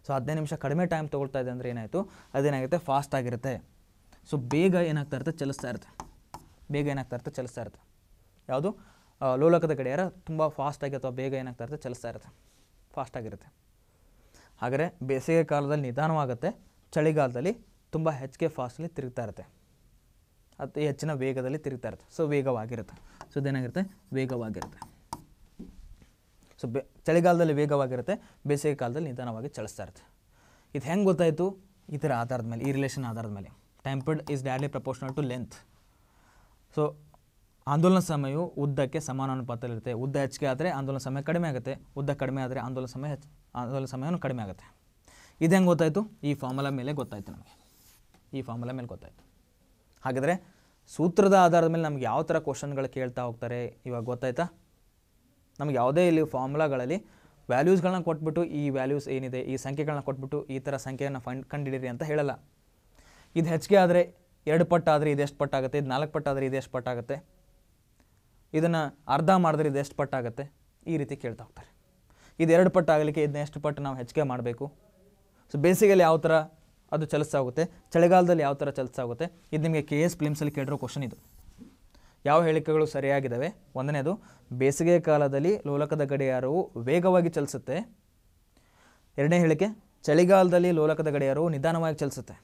ಸೊ ಹದಿನೈದು ನಿಮಿಷ ಕಡಿಮೆ ಟೈಮ್ ತೊಗೊಳ್ತಾ ಇದೆ ಅಂದರೆ ಏನಾಯಿತು ಅದೇನಾಗುತ್ತೆ ಫಾಸ್ಟ್ ಆಗಿರುತ್ತೆ ಸೊ ಬೇಗ ಏನಾಗ್ತಾ ಇರುತ್ತೆ ಚಲಿಸ್ತಾ ಇರುತ್ತೆ ಬೇಗ ಏನಾಗ್ತಾ ಇರುತ್ತೆ ಚಲಿಸ್ತಾ ಇರುತ್ತೆ ಯಾವುದು ಲೋಲಕದ ಗಡಿಯಾರ ತುಂಬ ಫಾಸ್ಟಾಗಿ ಅಥವಾ ಬೇಗ ಏನಾಗ್ತಾ ಇರುತ್ತೆ ಚಲಿಸ್ತಾ ಇರುತ್ತೆ ಫಾಸ್ಟಾಗಿರುತ್ತೆ ಆದರೆ ಬೇಸಿಗೆ ಕಾಲದಲ್ಲಿ ನಿಧಾನವಾಗುತ್ತೆ ಚಳಿಗಾಲದಲ್ಲಿ ತುಂಬ ಹೆಚ್ಚಿಗೆ ಫಾಸ್ಟಲ್ಲಿ ತಿರುಗ್ತಾ ಇರುತ್ತೆ ಅತಿ ಹೆಚ್ಚಿನ ವೇಗದಲ್ಲಿ ತಿರುಗ್ತಾ ಇರುತ್ತೆ ಸೊ ವೇಗವಾಗಿರುತ್ತೆ ಸೊ ಇದೇನಾಗಿರುತ್ತೆ ವೇಗವಾಗಿರುತ್ತೆ ಸೊ ಬೆ ಚಳಿಗಾಲದಲ್ಲಿ ವೇಗವಾಗಿರುತ್ತೆ ಬೇಸಿಗೆ ಕಾಲದಲ್ಲಿ ನಿಧಾನವಾಗಿ ಚಳಿಸ್ತಾ ಇರುತ್ತೆ ಇದು ಹೆಂಗೆ ಗೊತ್ತಾಯಿತು ಈ ಥರ ಆಧಾರದ ಮೇಲೆ ಈ ರಿಲೇಷನ್ ಆಧಾರದ ಮೇಲೆ ಟೆಂಪರ್ಡ್ ಈಸ್ ಡ್ಯಾಡ್ಲಿ ಪ್ರಪೋರ್ಷನಲ್ ಟು ಲೆಂತ್ ಸೊ ಆಂದೋಲನ ಸಮಯವು ಉದ್ದಕ್ಕೆ ಸಮಾನಾನುಪಾತದಲ್ಲಿರುತ್ತೆ ಉದ್ದ ಹೆಚ್ಚಿಗೆ ಆದರೆ ಆಂದೋಲನ ಸಮಯ ಕಡಿಮೆ ಆಗುತ್ತೆ ಉದ್ದ ಕಡಿಮೆ ಆದರೆ ಆಂದೋಲನ ಸಮಯ ಆಂದೋಲನ ಸಮಯವೂ ಕಡಿಮೆ ಆಗುತ್ತೆ ಇದು ಹೆಂಗೆ ಗೊತ್ತಾಯಿತು ಈ ಫಾರ್ಮುಲಾ ಮೇಲೆ ಗೊತ್ತಾಯಿತು ನಮಗೆ ಈ ಫಾರ್ಮುಲಾ ಮೇಲೆ ಗೊತ್ತಾಯಿತು ಹಾಗಾದರೆ ಸೂತ್ರದ ಆಧಾರದ ಮೇಲೆ ನಮ್ಗೆ ಯಾವ ಥರ ಕ್ವಶನ್ಗಳು ಕೇಳ್ತಾ ಹೋಗ್ತಾರೆ ಇವಾಗ ಗೊತ್ತಾಯ್ತಾ ನಮ್ಗೆ ಯಾವುದೇ ಇಲ್ಲಿ ಫಾರ್ಮುಲಾಗಳಲ್ಲಿ ವ್ಯಾಲ್ಯೂಸ್ಗಳನ್ನ ಕೊಟ್ಬಿಟ್ಟು ಈ ವ್ಯಾಲ್ಯೂಸ್ ಏನಿದೆ ಈ ಸಂಖ್ಯೆಗಳನ್ನ ಕೊಟ್ಬಿಟ್ಟು ಈ ಥರ ಸಂಖ್ಯೆಯನ್ನು ಫೈಂಡ್ ಕಂಡಿಡಿರಿ ಅಂತ ಹೇಳಲ್ಲ ಇದು ಹೆಚ್ಚಿಗೆ ಆದರೆ ಎರಡು ಪಟ್ಟಾದರೆ ಇದೆಷ್ಟು ಪಟ್ಟಾಗುತ್ತೆ ಇದು ನಾಲ್ಕು ಪಟ್ಟಾದರೆ ಇದೆಷ್ಟು ಪಟ್ಟಾಗುತ್ತೆ ಇದನ್ನು ಅರ್ಧ ಮಾಡಿದ್ರೆ ಇದು ಎಷ್ಟು ಆಗುತ್ತೆ ಈ ರೀತಿ ಕೇಳ್ತಾ ಹೋಗ್ತಾರೆ ಇದು ಎರಡು ಪಟ್ಟು ಆಗಲಿಕ್ಕೆ ಇದನ್ನ ಎಷ್ಟು ಪಟ್ಟು ನಾವು ಹೆಚ್ಚಿಗೆ ಮಾಡಬೇಕು ಸೊ ಬೇಸಿಗೆಯಲ್ಲಿ ಯಾವ ಥರ ಅದು ಚಲಿಸ್ತಾಗುತ್ತೆ ಚಳಿಗಾಲದಲ್ಲಿ ಯಾವ ಥರ ಚಲಿಸಾಗುತ್ತೆ ಇದು ನಿಮಗೆ ಕೆ ಎಸ್ ಫಿಲಿಮ್ಸಲ್ಲಿ ಕೇಳಿರೋ ಕ್ವಶನ್ ಇದು ಯಾವ ಹೇಳಿಕೆಗಳು ಸರಿಯಾಗಿದ್ದಾವೆ ಒಂದನೇದು ಬೇಸಿಗೆ ಕಾಲದಲ್ಲಿ ಲೋಲಕದ ಗಡಿಯಾರವು ವೇಗವಾಗಿ ಚಲಿಸುತ್ತೆ ಎರಡನೇ ಹೇಳಿಕೆ ಚಳಿಗಾಲದಲ್ಲಿ ಲೋಲಕದ ಗಡಿಯಾರವು ನಿಧಾನವಾಗಿ ಚಲಿಸುತ್ತೆ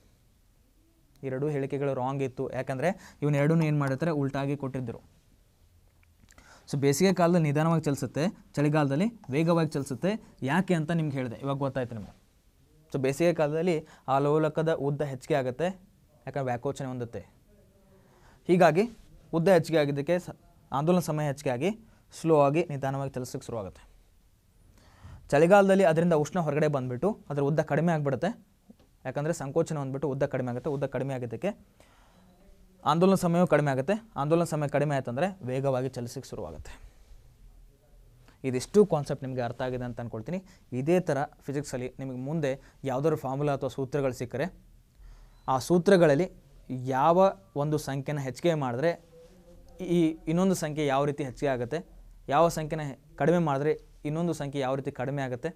ಎರಡು ಹೇಳಿಕೆಗಳು ರಾಂಗ್ ಇತ್ತು ಯಾಕಂದರೆ ಇವನ್ನೆರಡೂ ಏನು ಮಾಡಿದ್ರೆ ಉಲ್ಟಾಗಿ ಕೊಟ್ಟಿದ್ದರು ಸೊ ಬೇಸಿಗೆ ಕಾಲದಲ್ಲಿ ನಿಧಾನವಾಗಿ ಚಲಿಸುತ್ತೆ ಚಳಿಗಾಲದಲ್ಲಿ ವೇಗವಾಗಿ ಚಲಿಸುತ್ತೆ ಯಾಕೆ ಅಂತ ನಿಮ್ಗೆ ಹೇಳಿದೆ ಇವಾಗ ಗೊತ್ತಾಯ್ತು ನಿಮಗೆ ಸೊ ಬೇಸಿಗೆ ಕಾಲದಲ್ಲಿ ಆ ಲೋಲಕದ ಉದ್ದ ಹೆಚ್ಚಿಗೆ ಆಗುತ್ತೆ ಯಾಕಂದರೆ ವ್ಯಾಕೋಚನೆ ಹೊಂದುತ್ತೆ ಹೀಗಾಗಿ ಉದ್ದ ಹೆಚ್ಚಿಗೆ ಆಗಿದ್ದಕ್ಕೆ ಆಂದೋಲನ ಸಮಯ ಹೆಚ್ಚಿಗೆ ಆಗಿ ಸ್ಲೋ ಆಗಿ ನಿಧಾನವಾಗಿ ಚಲಿಸೋಕ್ಕೆ ಶುರುವಾಗುತ್ತೆ ಚಳಿಗಾಲದಲ್ಲಿ ಅದರಿಂದ ಉಷ್ಣ ಹೊರಗಡೆ ಬಂದುಬಿಟ್ಟು ಅದರ ಉದ್ದ ಕಡಿಮೆ ಆಗಿಬಿಡುತ್ತೆ ಯಾಕಂದರೆ ಸಂಕೋಚನ ಬಂದುಬಿಟ್ಟು ಉದ್ದ ಕಡಿಮೆ ಆಗುತ್ತೆ ಉದ್ದ ಕಡಿಮೆ ಆಗಿದ್ದಕ್ಕೆ ಆಂದೋಲನ ಸಮಯವೂ ಕಡಿಮೆ ಆಗುತ್ತೆ ಆಂದೋಲನ ಸಮಯ ಕಡಿಮೆ ಅಂದರೆ ವೇಗವಾಗಿ ಚಲಿಸಕ್ಕೆ ಶುರುವಾಗುತ್ತೆ ಇದಿಷ್ಟು ಕಾನ್ಸೆಪ್ಟ್ ನಿಮಗೆ ಅರ್ಥ ಆಗಿದೆ ಅಂತ ಅಂದ್ಕೊಳ್ತೀನಿ ಇದೇ ಥರ ಫಿಸಿಕ್ಸಲ್ಲಿ ನಿಮಗೆ ಮುಂದೆ ಯಾವುದಾದ್ರು ಫಾರ್ಮುಲಾ ಅಥವಾ ಸೂತ್ರಗಳು ಸಿಕ್ಕರೆ ಆ ಸೂತ್ರಗಳಲ್ಲಿ ಯಾವ ಒಂದು ಸಂಖ್ಯೆನ ಹೆಚ್ಚಿಗೆ ಮಾಡಿದ್ರೆ ಈ ಇನ್ನೊಂದು ಸಂಖ್ಯೆ ಯಾವ ರೀತಿ ಹೆಚ್ಚಿಗೆ ಆಗುತ್ತೆ ಯಾವ ಸಂಖ್ಯೆನ ಕಡಿಮೆ ಮಾಡಿದ್ರೆ ಇನ್ನೊಂದು ಸಂಖ್ಯೆ ಯಾವ ರೀತಿ ಕಡಿಮೆ ಆಗುತ್ತೆ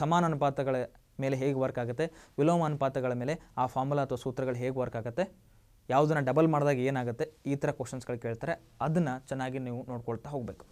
ಸಮಾನ ಅನುಪಾತಗಳ ಮೇಲೆ ಹೇಗೆ ವರ್ಕ್ ಆಗುತ್ತೆ ವಿಲೋಮ ಅನುಪಾತಗಳ ಮೇಲೆ ಆ ಫಾರ್ಮುಲಾ ಅಥವಾ ಸೂತ್ರಗಳು ಹೇಗೆ ವರ್ಕ್ ಆಗುತ್ತೆ ಯಾವುದನ್ನು ಡಬಲ್ ಮಾಡಿದಾಗ ಏನಾಗುತ್ತೆ ಈ ಥರ ಕ್ವಶನ್ಸ್ಗಳು ಕೇಳ್ತಾರೆ ಅದನ್ನು ಚೆನ್ನಾಗಿ ನೀವು ನೋಡ್ಕೊಳ್ತಾ ಹೋಗಬೇಕು